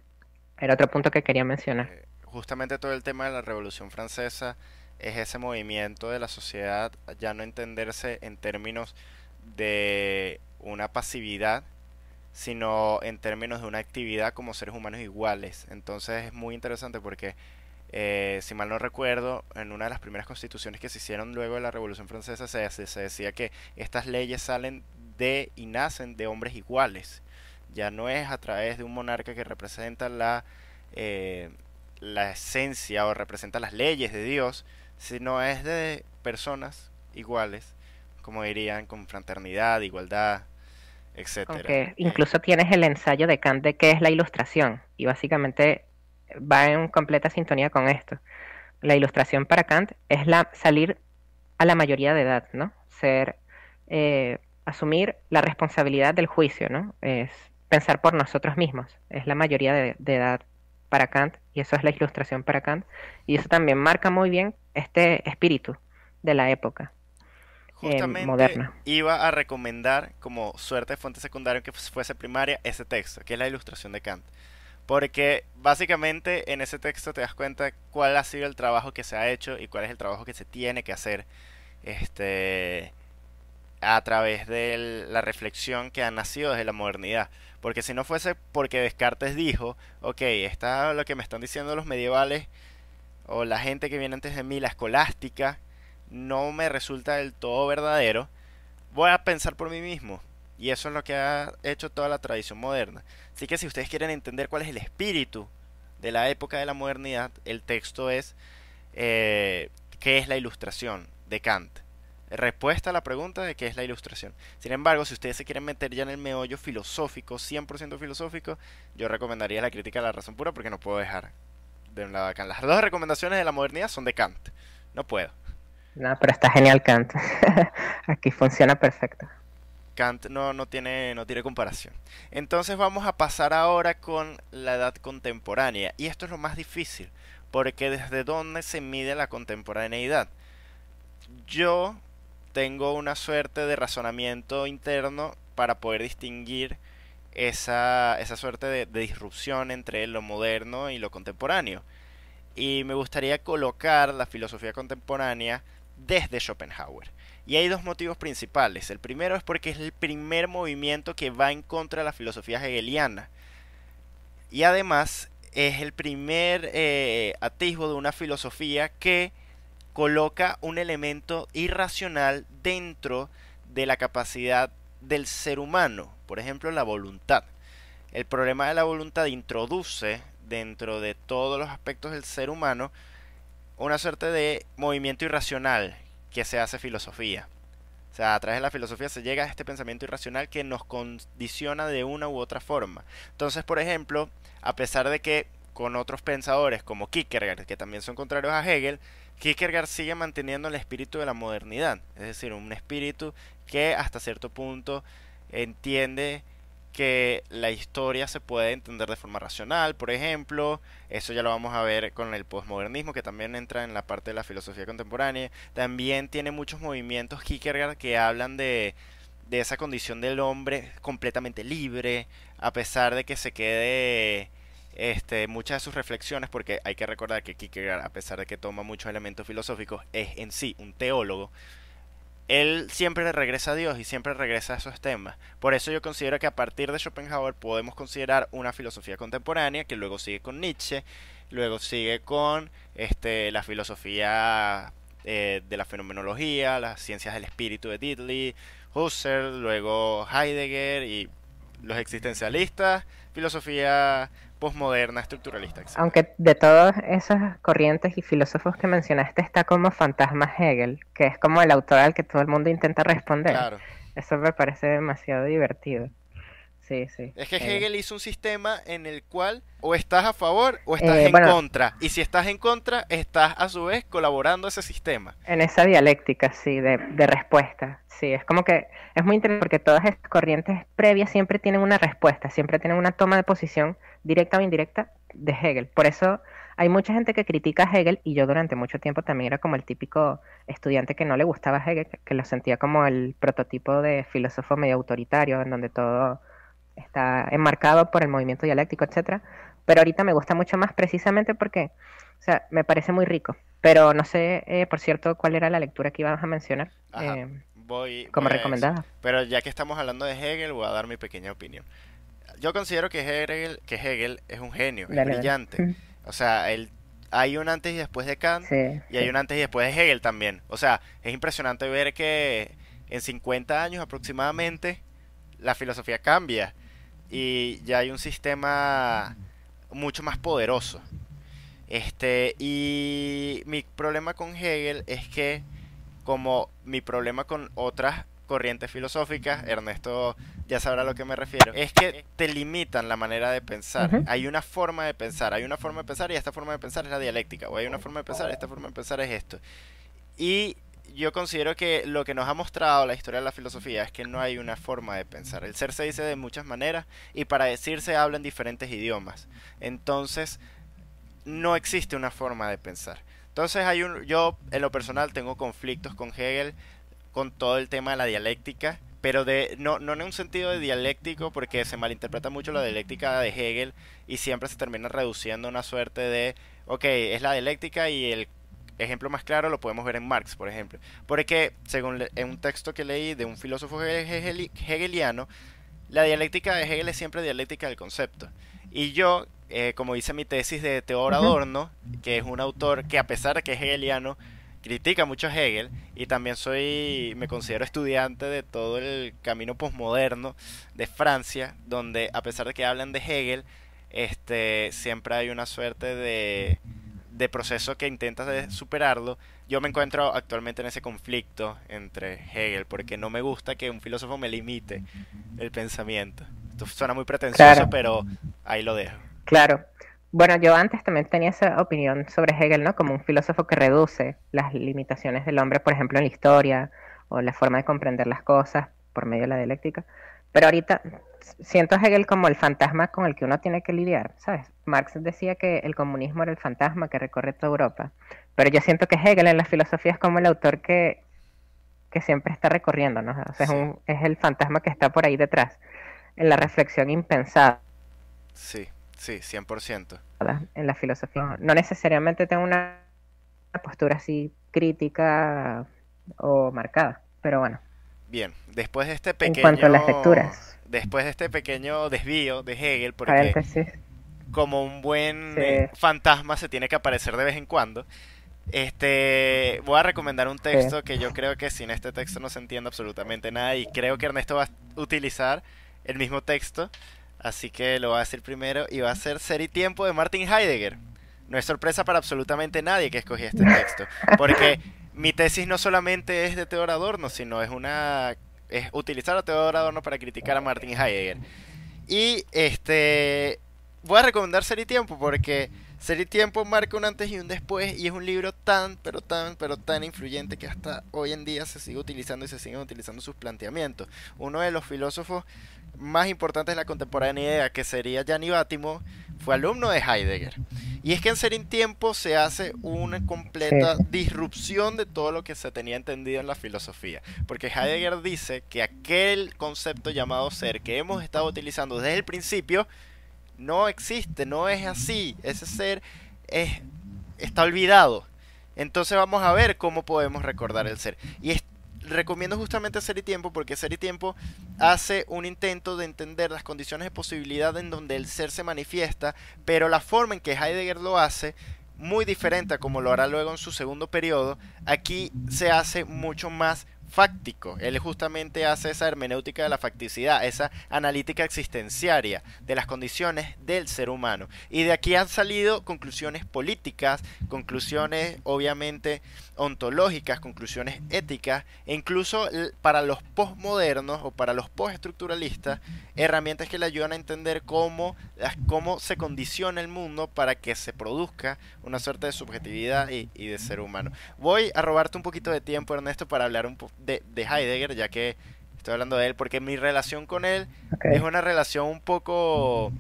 era otro punto que quería mencionar. Eh, justamente todo el tema de la Revolución Francesa es ese movimiento de la sociedad ya no entenderse en términos de una pasividad, sino en términos de una actividad como seres humanos iguales. Entonces es muy interesante porque, eh, si mal no recuerdo, en una de las primeras constituciones que se hicieron luego de la Revolución Francesa se, decía que estas leyes salen de y nacen de hombres iguales. Ya no es a través de un monarca que representa la... Eh, la esencia o representa las leyes de Dios, sino es de personas iguales, como dirían, con fraternidad, igualdad, etcétera. Eh, incluso tienes el ensayo de Kant de qué es la ilustración, y básicamente va en completa sintonía con esto. La ilustración para Kant es la salir a la mayoría de edad, ¿no? Ser, eh, asumir la responsabilidad del juicio, ¿no? Es pensar por nosotros mismos, es la mayoría de edad para Kant, y eso es la ilustración para Kant, y eso también marca muy bien este espíritu de la época eh, Justamente moderna. Iba a recomendar como suerte de fuente secundaria que fuese primaria ese texto, que es la ilustración de Kant. Porque básicamente en ese texto te das cuenta cuál ha sido el trabajo que se ha hecho y cuál es el trabajo que se tiene que hacer este, a través de la reflexión que ha nacido desde la modernidad. Porque si no fuese porque Descartes dijo, ok, está lo que me están diciendo los medievales o la gente que viene antes de mí, la escolástica, no me resulta del todo verdadero, voy a pensar por mí mismo. Y eso es lo que ha hecho toda la tradición moderna. Así que si ustedes quieren entender cuál es el espíritu de la época de la modernidad, el texto es eh, ¿Qué es la ilustración? de Kant respuesta a la pregunta de qué es la ilustración. Sin embargo, si ustedes se quieren meter ya en el meollo filosófico, 100% filosófico, yo recomendaría la crítica a la razón pura porque no puedo dejar de un lado a Las dos recomendaciones de la modernidad son de Kant. No puedo. No, pero está genial Kant. Aquí funciona perfecto. Kant no, no, tiene, no tiene comparación. Entonces vamos a pasar ahora con la edad contemporánea. Y esto es lo más difícil, porque desde dónde se mide la contemporaneidad. Yo tengo una suerte de razonamiento interno para poder distinguir esa, esa suerte de, disrupción entre lo moderno y lo contemporáneo. Y me gustaría colocar la filosofía contemporánea desde Schopenhauer. Y hay dos motivos principales. El primero es porque es el primer movimiento que va en contra de la filosofía hegeliana. Y además es el primer eh, atisbo de una filosofía que coloca un elemento irracional dentro de la capacidad del ser humano, por ejemplo la voluntad. El problema de la voluntad introduce dentro de todos los aspectos del ser humano una suerte de movimiento irracional que se hace filosofía. O sea, a través de la filosofía se llega a este pensamiento irracional que nos condiciona de una u otra forma. Entonces, por ejemplo, a pesar de que con otros pensadores como Kierkegaard, que también son contrarios a Hegel, Kierkegaard sigue manteniendo el espíritu de la modernidad, es decir, un espíritu que hasta cierto punto entiende que la historia se puede entender de forma racional, por ejemplo, eso ya lo vamos a ver con el posmodernismo que también entra en la parte de la filosofía contemporánea, también tiene muchos movimientos Kierkegaard que hablan de, de esa condición del hombre completamente libre, a pesar de que se quede este, muchas de sus reflexiones, porque hay que recordar que Kierkegaard, a pesar de que toma muchos elementos filosóficos, es en sí un teólogo. Él siempre regresa a Dios y siempre regresa a esos temas. Por eso yo considero que a partir de Schopenhauer podemos considerar una filosofía contemporánea que luego sigue con Nietzsche, luego sigue con este, la filosofía eh, de la fenomenología, las ciencias del espíritu de Diddley, Husserl, luego Heidegger y los existencialistas, filosofía postmoderna estructuralista. Aunque de todas esas corrientes y filósofos que mencionaste está como fantasma Hegel, que es como el autor al que todo el mundo intenta responder. Eso me parece demasiado divertido. Es que Hegel hizo un sistema en el cual o estás a favor o estás eh, en contra. Y si estás en contra, estás a su vez colaborando ese sistema. En esa dialéctica, sí, de, respuesta. Sí, es como que es muy interesante porque todas estas corrientes previas siempre tienen una respuesta, siempre tienen una toma de posición directa o indirecta de Hegel. Por eso hay mucha gente que critica a Hegel y yo durante mucho tiempo también era como el típico estudiante que no le gustaba Hegel, que lo sentía como el prototipo de filósofo medio autoritario, en donde todo está enmarcado por el movimiento dialéctico, etcétera. Pero ahorita me gusta mucho más precisamente porque, o sea, me parece muy rico. Pero no sé, eh, por cierto, cuál era la lectura que ibas a mencionar. Eh, como pues, recomendada. Pero ya que estamos hablando de Hegel, voy a dar mi pequeña opinión. Yo considero que Hegel, que Hegel es un genio, es brillante. O sea, él hay un antes y después de Kant y hay un antes y después de Hegel también. O sea, es impresionante ver que en 50 años aproximadamente la filosofía cambia y ya hay un sistema mucho más poderoso. Este, y mi problema con Hegel es que, como mi problema con otras corrientes filosóficas, Ernesto ya sabrá a lo que me refiero, es que te limitan la manera de pensar. Hay una forma de pensar, hay una forma de pensar y esta forma de pensar es la dialéctica, o hay una forma de pensar, esta forma de pensar es esto. Y yo considero que lo que nos ha mostrado la historia de la filosofía es que no hay una forma de pensar. El ser se dice de muchas maneras y para decirse habla hablan diferentes idiomas. Entonces, no existe una forma de pensar. Entonces, hay un, yo en lo personal tengo conflictos con Hegel con todo el tema de la dialéctica, pero de, no, no en un sentido de dialéctico, porque se malinterpreta mucho la dialéctica de Hegel y siempre se termina reduciendo una suerte de, ok, es la dialéctica y el ejemplo más claro lo podemos ver en Marx, por ejemplo. Porque, según un texto que leí de un filósofo hegeliano, la dialéctica de Hegel es siempre dialéctica del concepto. Y yo, eh, como hice mi tesis de Teodoro Adorno, que es un autor que a pesar de que es hegeliano, critica mucho a Hegel y también soy, me considero estudiante de todo el camino posmoderno de Francia, donde a pesar de que hablan de Hegel, este, siempre hay una suerte de de proceso que intentas de superarlo, yo me encuentro actualmente en ese conflicto entre Hegel, porque no me gusta que un filósofo me limite el pensamiento. Esto suena muy pretencioso, pero ahí lo dejo. Claro. Bueno, yo antes también tenía esa opinión sobre Hegel, ¿no? Como un filósofo que reduce las limitaciones del hombre, por ejemplo, en la historia o la forma de comprender las cosas por medio de la dialéctica. Pero ahorita siento a Hegel como el fantasma con el que uno tiene que lidiar, ¿sabes? Marx decía que el comunismo era el fantasma que recorre toda Europa, pero yo siento que Hegel en la filosofía es como el autor que, que siempre está recorriendo es, el fantasma que está por ahí detrás, en la reflexión impensada. Sí, sí, 100%. En la filosofía. No necesariamente tengo una postura así crítica o marcada, pero bueno. Bien, después de este pequeño... En cuanto a las lecturas después de este pequeño desvío de Hegel, porque como un buen fantasma se tiene que aparecer de vez en cuando, este, voy a recomendar un texto que yo creo que sin este texto no se entiende absolutamente nada y creo que Ernesto va a utilizar el mismo texto, así que lo va a decir primero y va a ser Ser y Tiempo de Martin Heidegger. No es sorpresa para absolutamente nadie que escogí este texto, porque mi tesis no solamente es de Teodor este Adorno, sino es una es utilizar a Teodoro Adorno para criticar a Martin Heidegger. Y este voy a recomendar Ser y Tiempo porque Ser y Tiempo marca un antes y un después y es un libro tan, pero tan, pero tan influyente que hasta hoy en día se sigue utilizando y se siguen utilizando sus planteamientos. Uno de los filósofos más importante es la contemporaneidad, que sería Gianni Bátimo, fue alumno de Heidegger. Y es que en Ser en Tiempo se hace una completa disrupción de todo lo que se tenía entendido en la filosofía. Porque Heidegger dice que aquel concepto llamado ser que hemos estado utilizando desde el principio no existe, no es así. Ese ser es, está olvidado. Entonces vamos a ver cómo podemos recordar el ser. Y recomiendo justamente Ser y Tiempo porque Ser y Tiempo hace un intento de entender las condiciones de posibilidad en donde el ser se manifiesta, pero la forma en que Heidegger lo hace, muy diferente a como lo hará luego en su segundo periodo, aquí se hace mucho más fáctico. Él justamente hace esa hermenéutica de la facticidad, esa analítica existenciaria de las condiciones del ser humano. Y de aquí han salido conclusiones políticas, conclusiones obviamente ontológicas, conclusiones éticas, e incluso para los postmodernos o para los postestructuralistas, herramientas que le ayudan a entender cómo, cómo se condiciona el mundo para que se produzca una suerte de subjetividad y, y de ser humano. Voy a robarte un poquito de tiempo, Ernesto, para hablar un poco de, Heidegger, ya que estoy hablando de él, porque mi relación con él es una relación un poco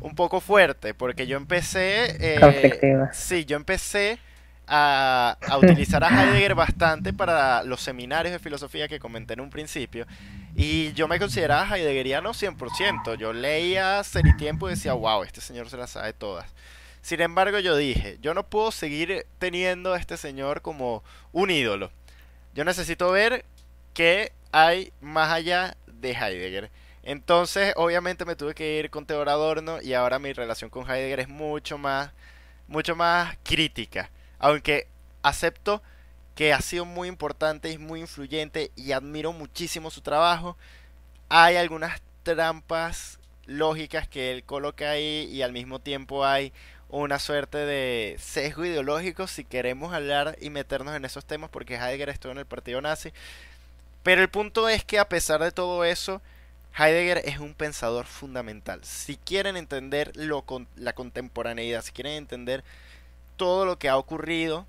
un poco fuerte, porque yo empecé... Eh, sí, yo empecé a, a, utilizar a Heidegger bastante para los seminarios de filosofía que comenté en un principio, y yo me consideraba heideggeriano 100%, yo leía ser tiempo y decía, wow, este señor se las sabe todas. Sin embargo, yo dije, yo no puedo seguir teniendo a este señor como un ídolo. Yo necesito ver qué hay más allá de Heidegger. Entonces, obviamente me tuve que ir con Teodoro Adorno y ahora mi relación con Heidegger es mucho más, mucho más crítica. Aunque acepto que ha sido muy importante y muy influyente y admiro muchísimo su trabajo, hay algunas trampas lógicas que él coloca ahí y al mismo tiempo hay una suerte de sesgo ideológico si queremos hablar y meternos en esos temas porque Heidegger estuvo en el partido nazi. Pero el punto es que a pesar de todo eso, Heidegger es un pensador fundamental. Si quieren entender lo con, la contemporaneidad, si quieren entender todo lo que ha ocurrido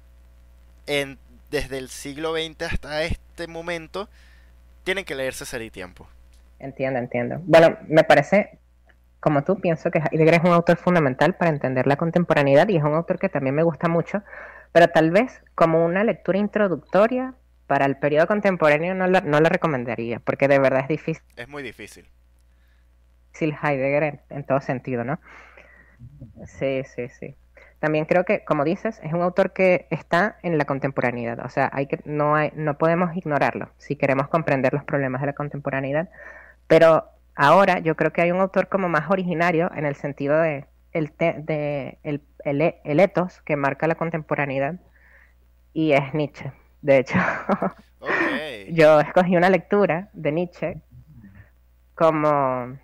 en, desde el siglo XX hasta este momento, tienen que leerse Ser y Tiempo. Entiendo, entiendo. Bueno, me parece como tú, pienso que Heidegger es un autor fundamental para entender la contemporaneidad y es un autor que también me gusta mucho, pero tal vez como una lectura introductoria para el periodo contemporáneo no la, recomendaría, porque de verdad es difícil. Es muy difícil. Heidegger en, todo sentido, ¿no? Sí, sí, sí. También creo que, como dices, es un autor que está en la contemporaneidad, o sea, hay que, no, no podemos ignorarlo si queremos comprender los problemas de la contemporaneidad, pero Ahora yo creo que hay un autor como más originario en el sentido de el, de el, e, etos que marca la contemporaneidad y es Nietzsche, de hecho. yo escogí una lectura de Nietzsche como,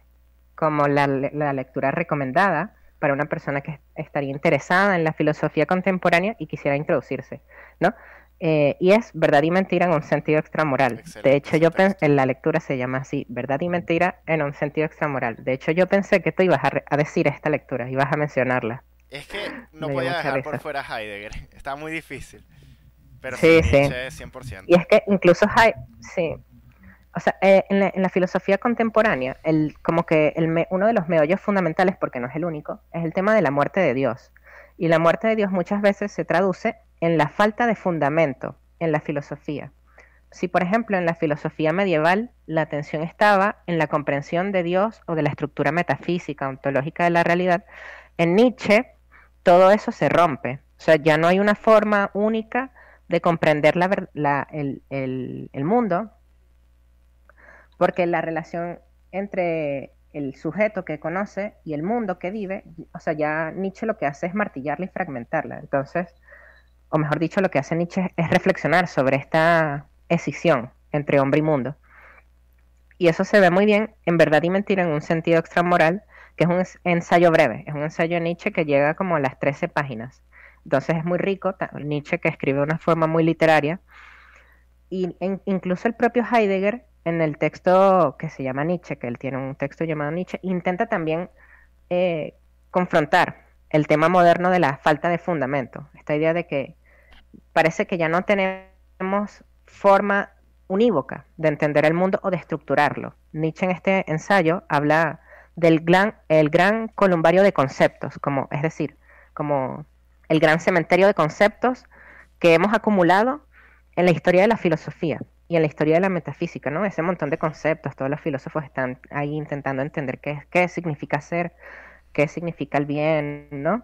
como la, la lectura recomendada para una persona que estaría interesada en la filosofía contemporánea y quisiera introducirse, ¿no? Eh, y es verdad y mentira en un sentido extramoral. de hecho, yo en la lectura se llama así, verdad y mentira en un sentido extramoral. De hecho, yo pensé que tú ibas a, decir esta lectura, ibas a mencionarla. Es que no voy podía dejar por fuera Heidegger, está muy difícil. Pero sí, sí. Y es que incluso Heidegger, sí. O sea, eh, en, la, filosofía contemporánea, el, como que uno de los meollos fundamentales, porque no es el único, es el tema de la muerte de Dios. Y la muerte de Dios muchas veces se traduce en la falta de fundamento en la filosofía. Si, por ejemplo, en la filosofía medieval la atención estaba en la comprensión de Dios o de la estructura metafísica, ontológica de la realidad, en Nietzsche todo eso se rompe. O sea, ya no hay una forma única de comprender el mundo, porque la relación entre el sujeto que conoce y el mundo que vive, o sea, ya Nietzsche lo que hace es martillarla y fragmentarla. Entonces, o mejor dicho, lo que hace Nietzsche es reflexionar sobre esta escisión entre hombre y mundo. Y eso se ve muy bien en Verdad y Mentira en un sentido extramoral, que es un ensayo breve, es un ensayo de Nietzsche que llega como a las 13 páginas. Entonces es muy rico, Nietzsche que escribe de una forma muy literaria. Y incluso el propio Heidegger en el texto que se llama Nietzsche, que él tiene un texto llamado Nietzsche, intenta también eh, confrontar el tema moderno de la falta de fundamento. Esta idea de que parece que ya no tenemos forma unívoca de entender el mundo o de estructurarlo. Nietzsche en este ensayo habla del gran, gran columbario de conceptos, como, es decir, como el gran cementerio de conceptos que hemos acumulado en la historia de la filosofía y en la historia de la metafísica, ¿no? Ese montón de conceptos, todos los filósofos están ahí intentando entender qué, qué significa ser, qué significa el bien, ¿no?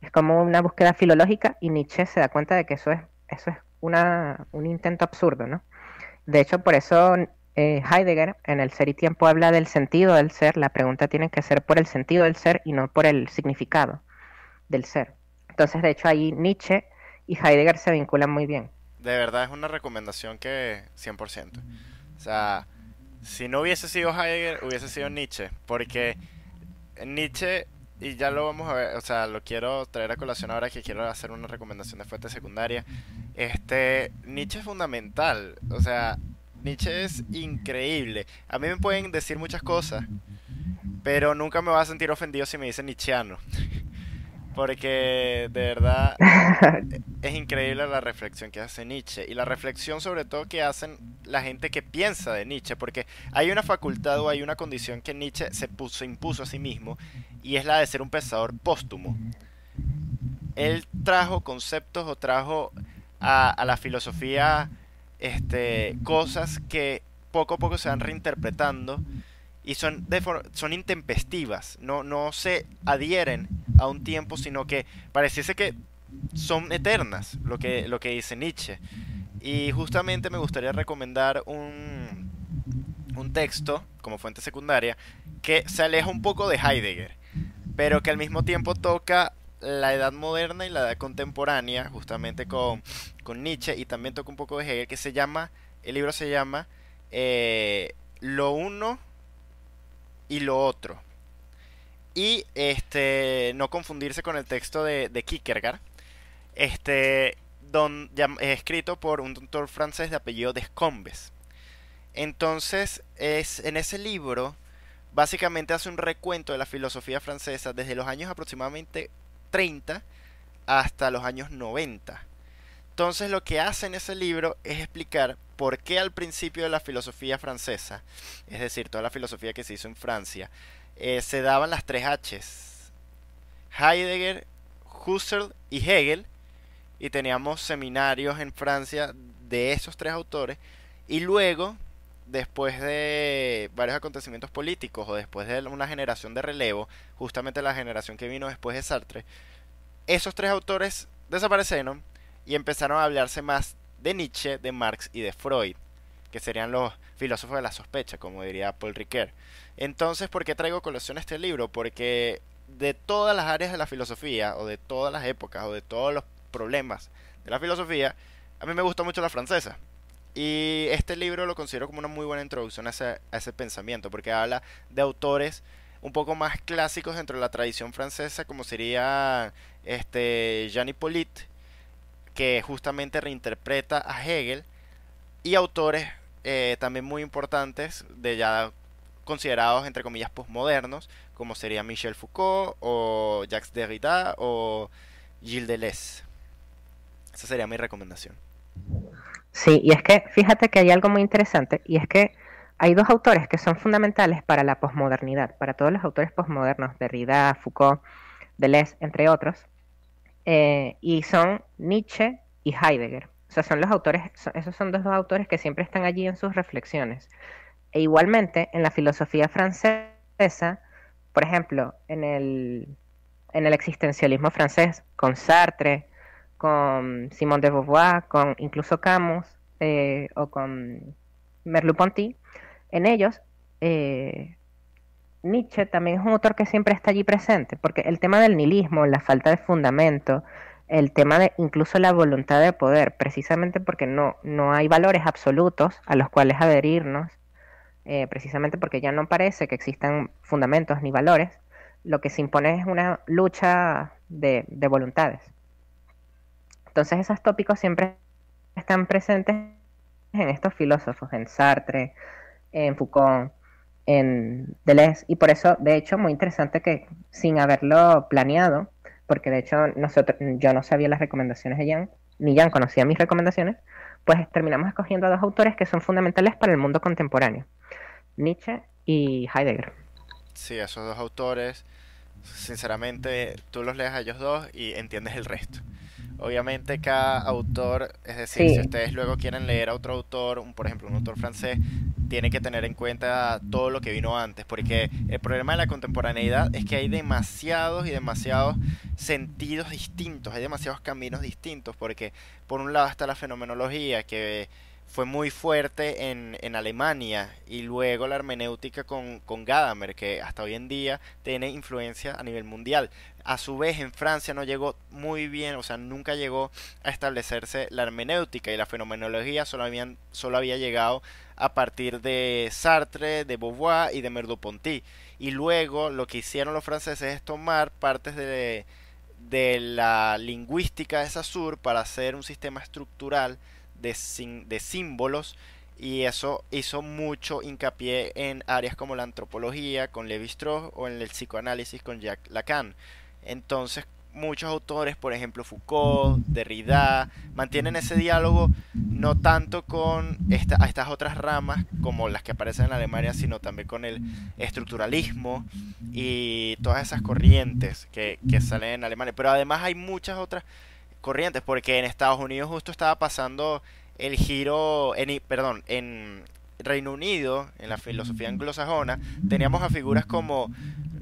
Es como una búsqueda filológica y Nietzsche se da cuenta de que eso es, eso es una, un intento absurdo, ¿no? De hecho, por eso eh, Heidegger en el Ser y Tiempo habla del sentido del ser, la pregunta tiene que ser por el sentido del ser y no por el significado del ser. Entonces, de hecho, ahí Nietzsche y Heidegger se vinculan muy bien de verdad es una recomendación que 100%. O sea, si no hubiese sido Heidegger, hubiese sido Nietzsche, porque Nietzsche, y ya lo vamos a ver, o sea, lo quiero traer a colación ahora que quiero hacer una recomendación de fuente secundaria. Este, Nietzsche es fundamental, o sea, Nietzsche es increíble. A mí me pueden decir muchas cosas, pero nunca me va a sentir ofendido si me dicen Nietzscheano. Porque de verdad es increíble la reflexión que hace Nietzsche y la reflexión sobre todo que hacen la gente que piensa de Nietzsche, porque hay una facultad o hay una condición que Nietzsche se puso, impuso a sí mismo y es la de ser un pensador póstumo. Él trajo conceptos o trajo a, la filosofía este, cosas que poco a poco se van reinterpretando y son, son intempestivas, no, no se adhieren a un tiempo, sino que pareciese que son eternas, lo que, lo que dice Nietzsche. Y justamente me gustaría recomendar un, un texto como fuente secundaria que se aleja un poco de Heidegger, pero que al mismo tiempo toca la edad moderna y la edad contemporánea, justamente con, Nietzsche, y también toca un poco de Heidegger, que se llama, el libro se llama eh, Lo uno y lo otro. Y este, no confundirse con el texto de, Kierkegaard, este, es escrito por un doctor francés de apellido Descombes. Entonces, es, en ese libro, básicamente hace un recuento de la filosofía francesa desde los años aproximadamente 30 hasta los años 90. Entonces lo que hace en ese libro es explicar por qué al principio de la filosofía francesa, es decir, toda la filosofía que se hizo en Francia, eh, se daban las tres H's. Heidegger, Husserl y Hegel. Y teníamos seminarios en Francia de esos tres autores. Y luego, después de varios acontecimientos políticos o después de una generación de relevo, justamente la generación que vino después de Sartre, esos tres autores desaparecieron y empezaron a hablarse más de Nietzsche, de Marx y de Freud, que serían los filósofos de la sospecha, como diría Paul Ricoeur. Entonces, ¿por qué traigo colación este libro? Porque de todas las áreas de la filosofía, o de todas las épocas, o de todos los problemas de la filosofía, a mí me gusta mucho la francesa. Y este libro lo considero como una muy buena introducción a ese, pensamiento, porque habla de autores un poco más clásicos dentro de la tradición francesa, como sería este, Jean Hippolyte, que justamente reinterpreta a Hegel, y autores eh, también muy importantes, de ya considerados entre comillas posmodernos, como sería Michel Foucault o Jacques Derrida o Gilles Deleuze. Esa sería mi recomendación. Sí, y es que fíjate que hay algo muy interesante, y es que hay dos autores que son fundamentales para la posmodernidad, para todos los autores posmodernos, Derrida, Foucault, Deleuze, entre otros, eh, y son Nietzsche y Heidegger. O sea, son los autores, esos son dos, dos autores que siempre están allí en sus reflexiones. E igualmente, en la filosofía francesa, por ejemplo, en el, en el existencialismo francés, con Sartre, con Simone de Beauvoir, con incluso Camus eh, o con Merleau-Ponty, en ellos eh, Nietzsche también es un autor que siempre está allí presente, porque el tema del nihilismo, la falta de fundamento, el tema de incluso la voluntad de poder, precisamente porque no, no hay valores absolutos a los cuales adherirnos, eh, precisamente porque ya no parece que existan fundamentos ni valores, lo que se impone es una lucha de, de voluntades. Entonces esos tópicos siempre están presentes en estos filósofos, en Sartre, en Foucault en les, Y por eso, de hecho, muy interesante que sin haberlo planeado, porque de hecho nosotros, yo no sabía las recomendaciones de Jan, ni Jan conocía mis recomendaciones, pues terminamos escogiendo a dos autores que son fundamentales para el mundo contemporáneo, Nietzsche y Heidegger. Sí, esos dos autores, sinceramente, tú los lees a ellos dos y entiendes el resto. Obviamente cada autor, es decir, si ustedes luego quieren leer a otro autor, un, por ejemplo un autor francés, tiene que tener en cuenta todo lo que vino antes, porque el problema de la contemporaneidad es que hay demasiados y demasiados sentidos distintos, hay demasiados caminos distintos, porque por un lado está la fenomenología, que fue muy fuerte en, Alemania y luego la hermenéutica con, Gadamer, que hasta hoy en día tiene influencia a nivel mundial. A su vez en Francia no llegó muy bien, o sea, nunca llegó a establecerse la hermenéutica y la fenomenología solo, habían, solo había llegado a partir de Sartre, de Beauvoir y de Merleau-Ponty. Y luego lo que hicieron los franceses es tomar partes de, de la lingüística de Saussure para hacer un sistema estructural de, símbolos y eso hizo mucho hincapié en áreas como la antropología con Levi Strauss o en el psicoanálisis con Jacques Lacan. Entonces, muchos autores, por ejemplo Foucault, Derrida, mantienen ese diálogo no tanto con estas otras ramas como las que aparecen en Alemania, sino también con el estructuralismo y todas esas corrientes que, que salen en Alemania. Pero además hay muchas otras corrientes, porque en Estados Unidos justo estaba pasando el giro, perdón, en Reino Unido, en la filosofía anglosajona, teníamos a figuras como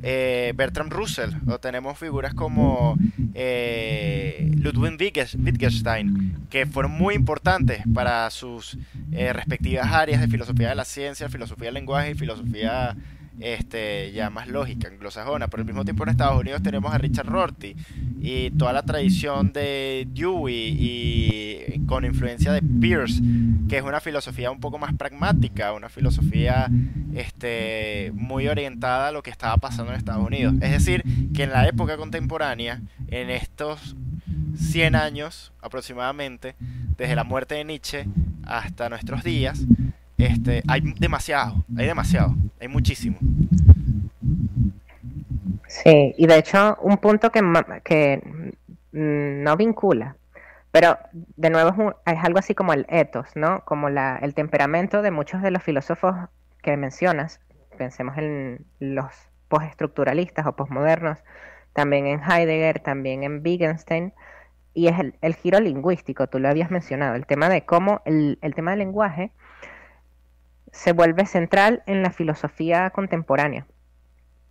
eh, Bertrand Russell, o tenemos figuras como eh, Ludwig Wittgenstein, que fueron muy importantes para sus eh, respectivas áreas de filosofía de la ciencia, filosofía del lenguaje y filosofía este, ya más lógica, anglosajona, pero al mismo tiempo en Estados Unidos tenemos a Richard Rorty y toda la tradición de Dewey y con influencia de Pierce, que es una filosofía un poco más pragmática, una filosofía este, muy orientada a lo que estaba pasando en Estados Unidos. Es decir, que en la época contemporánea, en estos 100 años aproximadamente, desde la muerte de Nietzsche hasta nuestros días, este, hay demasiado, hay demasiado, hay muchísimo. Sí, y de hecho un punto que, que mm, no vincula, pero de nuevo es, algo así como el ethos, ¿no? Como el temperamento de muchos de los filósofos que mencionas, pensemos en los postestructuralistas o postmodernos, también en Heidegger, también en Wittgenstein, y es el, giro lingüístico, tú lo habías mencionado, el tema de cómo el tema del lenguaje se vuelve central en la filosofía contemporánea.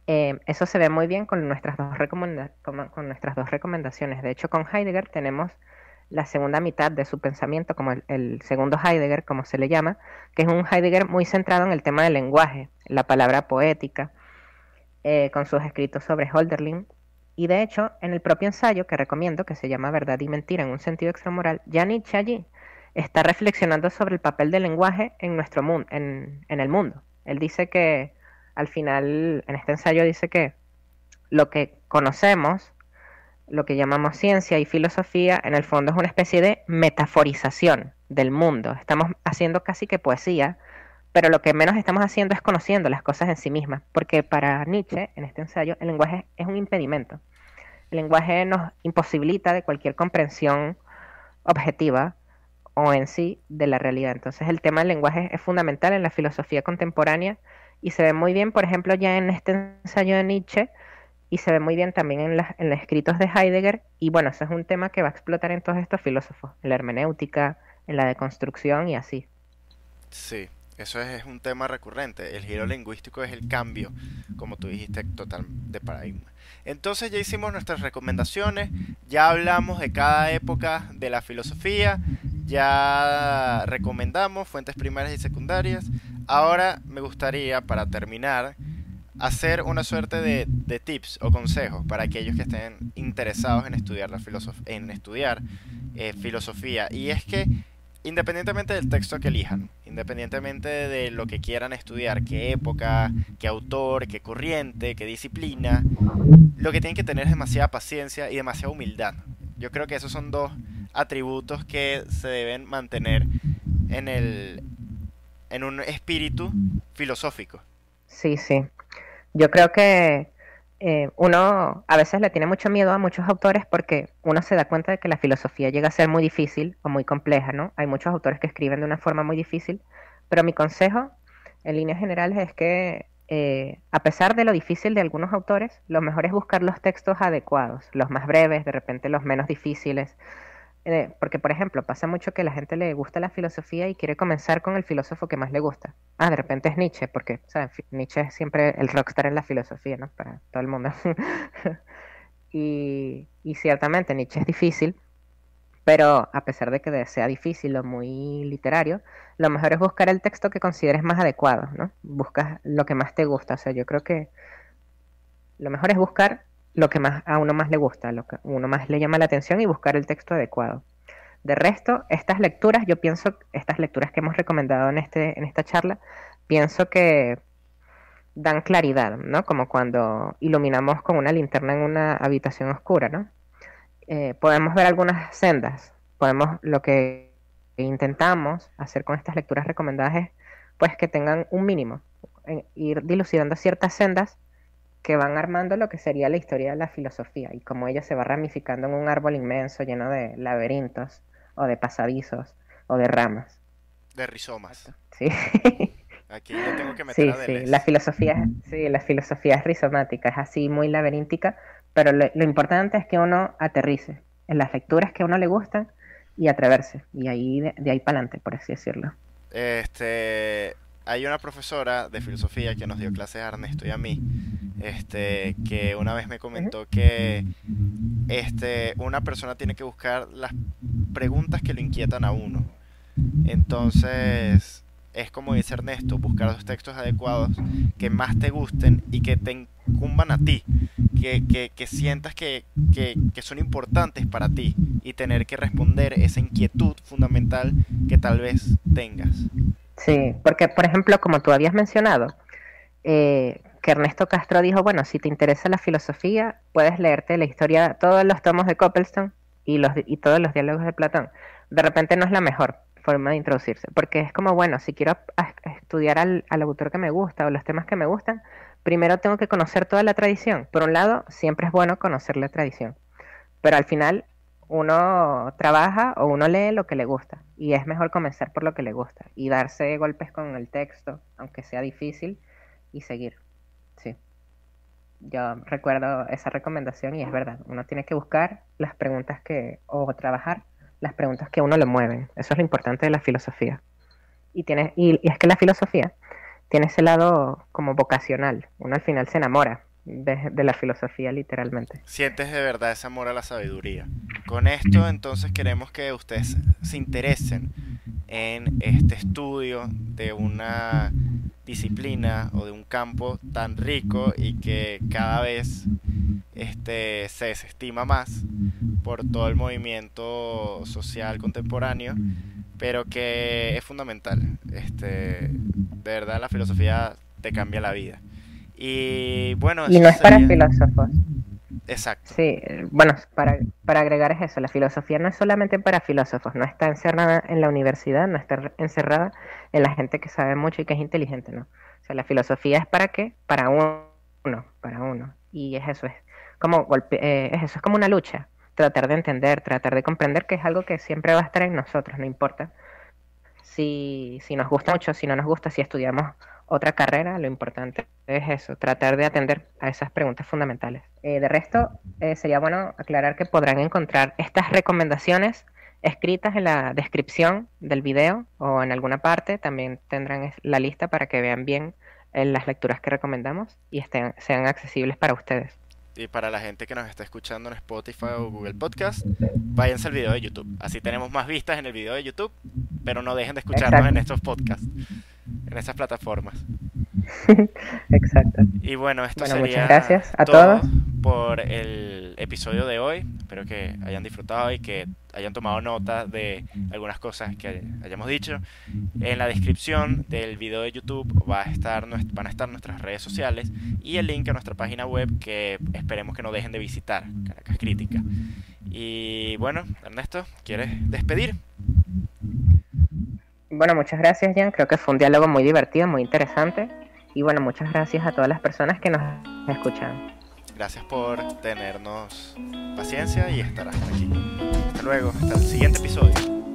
Eh, eso se ve muy bien con nuestras, dos nuestras dos recomendaciones. De hecho, con Heidegger tenemos la segunda mitad de su pensamiento, como el, segundo Heidegger, como se le llama, que es un Heidegger muy centrado en el tema del lenguaje, la palabra poética, eh, con sus escritos sobre Holderlin. Y de hecho, en el propio ensayo que recomiendo, que se llama Verdad y Mentira en un sentido extramoral, ya Nietzsche allí está reflexionando sobre el papel del lenguaje en nuestro mundo, en, el mundo. Él dice que al final, en este ensayo dice que lo que conocemos, lo que llamamos ciencia y filosofía, en el fondo es una especie de metaforización del mundo. Estamos haciendo casi que poesía, pero lo que menos estamos haciendo es conociendo las cosas en sí mismas, porque para Nietzsche, en este ensayo, el lenguaje es un impedimento. El lenguaje nos imposibilita de cualquier comprensión objetiva o en sí de la realidad. Entonces el tema del lenguaje es fundamental en la filosofía contemporánea y se ve muy bien, por ejemplo, ya en este ensayo de Nietzsche y se ve muy bien también en, los escritos de Heidegger y bueno, eso es un tema que va a explotar en todos estos filósofos, en la hermenéutica, en la deconstrucción y así. Sí, eso es, es un tema recurrente. El giro lingüístico es el cambio, como tú dijiste, total de paradigma. Entonces ya hicimos nuestras recomendaciones, ya hablamos de cada época de la filosofía, ya recomendamos fuentes primarias y secundarias. Ahora me gustaría, para terminar, hacer una suerte de, tips o consejos para aquellos que estén interesados en estudiar, la en estudiar eh, filosofía. Y es que, independientemente del texto que elijan, independientemente de lo que quieran estudiar, qué época, qué autor, qué corriente, qué disciplina, lo que tienen que tener es demasiada paciencia y demasiada humildad. Yo creo que esos son dos atributos que se deben mantener en el en un espíritu filosófico. Sí, sí. Yo creo que eh, uno a veces le tiene mucho miedo a muchos autores porque uno se da cuenta de que la filosofía llega a ser muy difícil o muy compleja, ¿no? Hay muchos autores que escriben de una forma muy difícil, pero mi consejo en líneas generales es que eh, a pesar de lo difícil de algunos autores, lo mejor es buscar los textos adecuados, los más breves, de repente los menos difíciles, eh, porque por ejemplo, pasa mucho que la gente le gusta la filosofía y quiere comenzar con el filósofo que más le gusta. Ah, de repente es Nietzsche, porque Nietzsche es siempre el rockstar en la filosofía, ¿no? Para todo el mundo. y, y ciertamente Nietzsche es difícil, pero a pesar de que sea difícil o muy literario, lo mejor es buscar el texto que consideres más adecuado, ¿no? Buscas lo que más te gusta, o sea, yo creo que lo mejor es buscar lo que más a uno más le gusta, lo que a uno más le llama la atención y buscar el texto adecuado. De resto, estas lecturas, yo pienso, estas lecturas que hemos recomendado en, este, en esta charla, pienso que dan claridad, ¿no? Como cuando iluminamos con una linterna en una habitación oscura, ¿no? Eh, podemos ver algunas sendas, podemos, lo que intentamos hacer con estas lecturas recomendadas es, pues, que tengan un mínimo, ir dilucidando ciertas sendas que van armando lo que sería la historia de la filosofía y cómo ella se va ramificando en un árbol inmenso lleno de laberintos o de pasadizos o de ramas. De rizomas. Sí. Aquí yo tengo que meter sí, sí. La filosofía, sí, la filosofía es rizomática, es así muy laberíntica, pero lo, importante es que uno aterrice en las lecturas que a uno le gustan y atreverse, y ahí de, ahí para adelante, por así decirlo. Este, hay una profesora de filosofía que nos dio clases a Ernesto y a mí, este, que una vez me comentó que este, una persona tiene que buscar las preguntas que lo inquietan a uno. Entonces, es como dice Ernesto, buscar los textos adecuados que más te gusten y que te incumban a ti, que, que, sientas que, que, son importantes para ti y tener que responder esa inquietud fundamental que tal vez tengas. Sí, porque por ejemplo, como tú habías mencionado, eh, que Ernesto Castro dijo, bueno, si te interesa la filosofía, puedes leerte la historia, todos los tomos de coplestone y, los, y todos los diálogos de Platón. De repente no es la mejor forma de introducirse, porque es como, bueno, si quiero estudiar al, al autor que me gusta o los temas que me gustan, primero tengo que conocer toda la tradición. Por un lado, siempre es bueno conocer la tradición, pero al final uno trabaja o uno lee lo que le gusta y es mejor comenzar por lo que le gusta y darse golpes con el texto, aunque sea difícil, y seguir yo recuerdo esa recomendación y es verdad, uno tiene que buscar las preguntas que, o trabajar las preguntas que a uno le mueven. Eso es lo importante de la filosofía. Y, y es que la filosofía tiene ese lado como vocacional. Uno al final se enamora de, la filosofía literalmente. Sientes de verdad ese amor a la sabiduría. Con esto entonces queremos que ustedes se interesen en este estudio de una disciplina o de un campo tan rico y que cada vez este, se desestima más por todo el movimiento social contemporáneo, pero que es fundamental. Este, de verdad la filosofía te cambia la vida. Y bueno... no es para filósofos. Exacto. Sí, bueno, para, agregar es eso, la filosofía no es solamente para filósofos, no está encerrada en la universidad, no está encerrada en la gente que sabe mucho y que es inteligente, ¿no? O sea, la filosofía es para qué? Para uno, para uno. Y es eso, es como, eh, es eso es como una lucha, tratar de entender, tratar de comprender que es algo que siempre va a estar en nosotros, no importa si, si nos gusta mucho, si no nos gusta, si estudiamos otra carrera, lo importante es eso, tratar de atender a esas preguntas fundamentales. Eh, de resto, eh, sería bueno aclarar que podrán encontrar estas recomendaciones escritas en la descripción del video o en alguna parte. También tendrán la lista para que vean bien eh, las lecturas que recomendamos y estén, sean accesibles para ustedes y para la gente que nos está escuchando en Spotify o Google Podcast, váyanse al video de YouTube. Así tenemos más vistas en el video de YouTube, pero no dejen de escucharnos en estos podcasts, en estas plataformas. Exacto. Y bueno, esto bueno, sería muchas gracias a todos por el episodio de hoy. Espero que hayan disfrutado y que hayan tomado nota de algunas cosas que hayamos dicho. En la descripción del video de YouTube va a estar, van a estar nuestras redes sociales y el link a nuestra página web que esperemos que no dejen de visitar, Caracas Crítica. Y bueno, Ernesto, ¿quieres despedir? Bueno, muchas gracias, Jan. Creo que fue un diálogo muy divertido, muy interesante. Y bueno, muchas gracias a todas las personas que nos escuchan. Gracias por tenernos paciencia y estar hasta aquí. Hasta luego, hasta el siguiente episodio.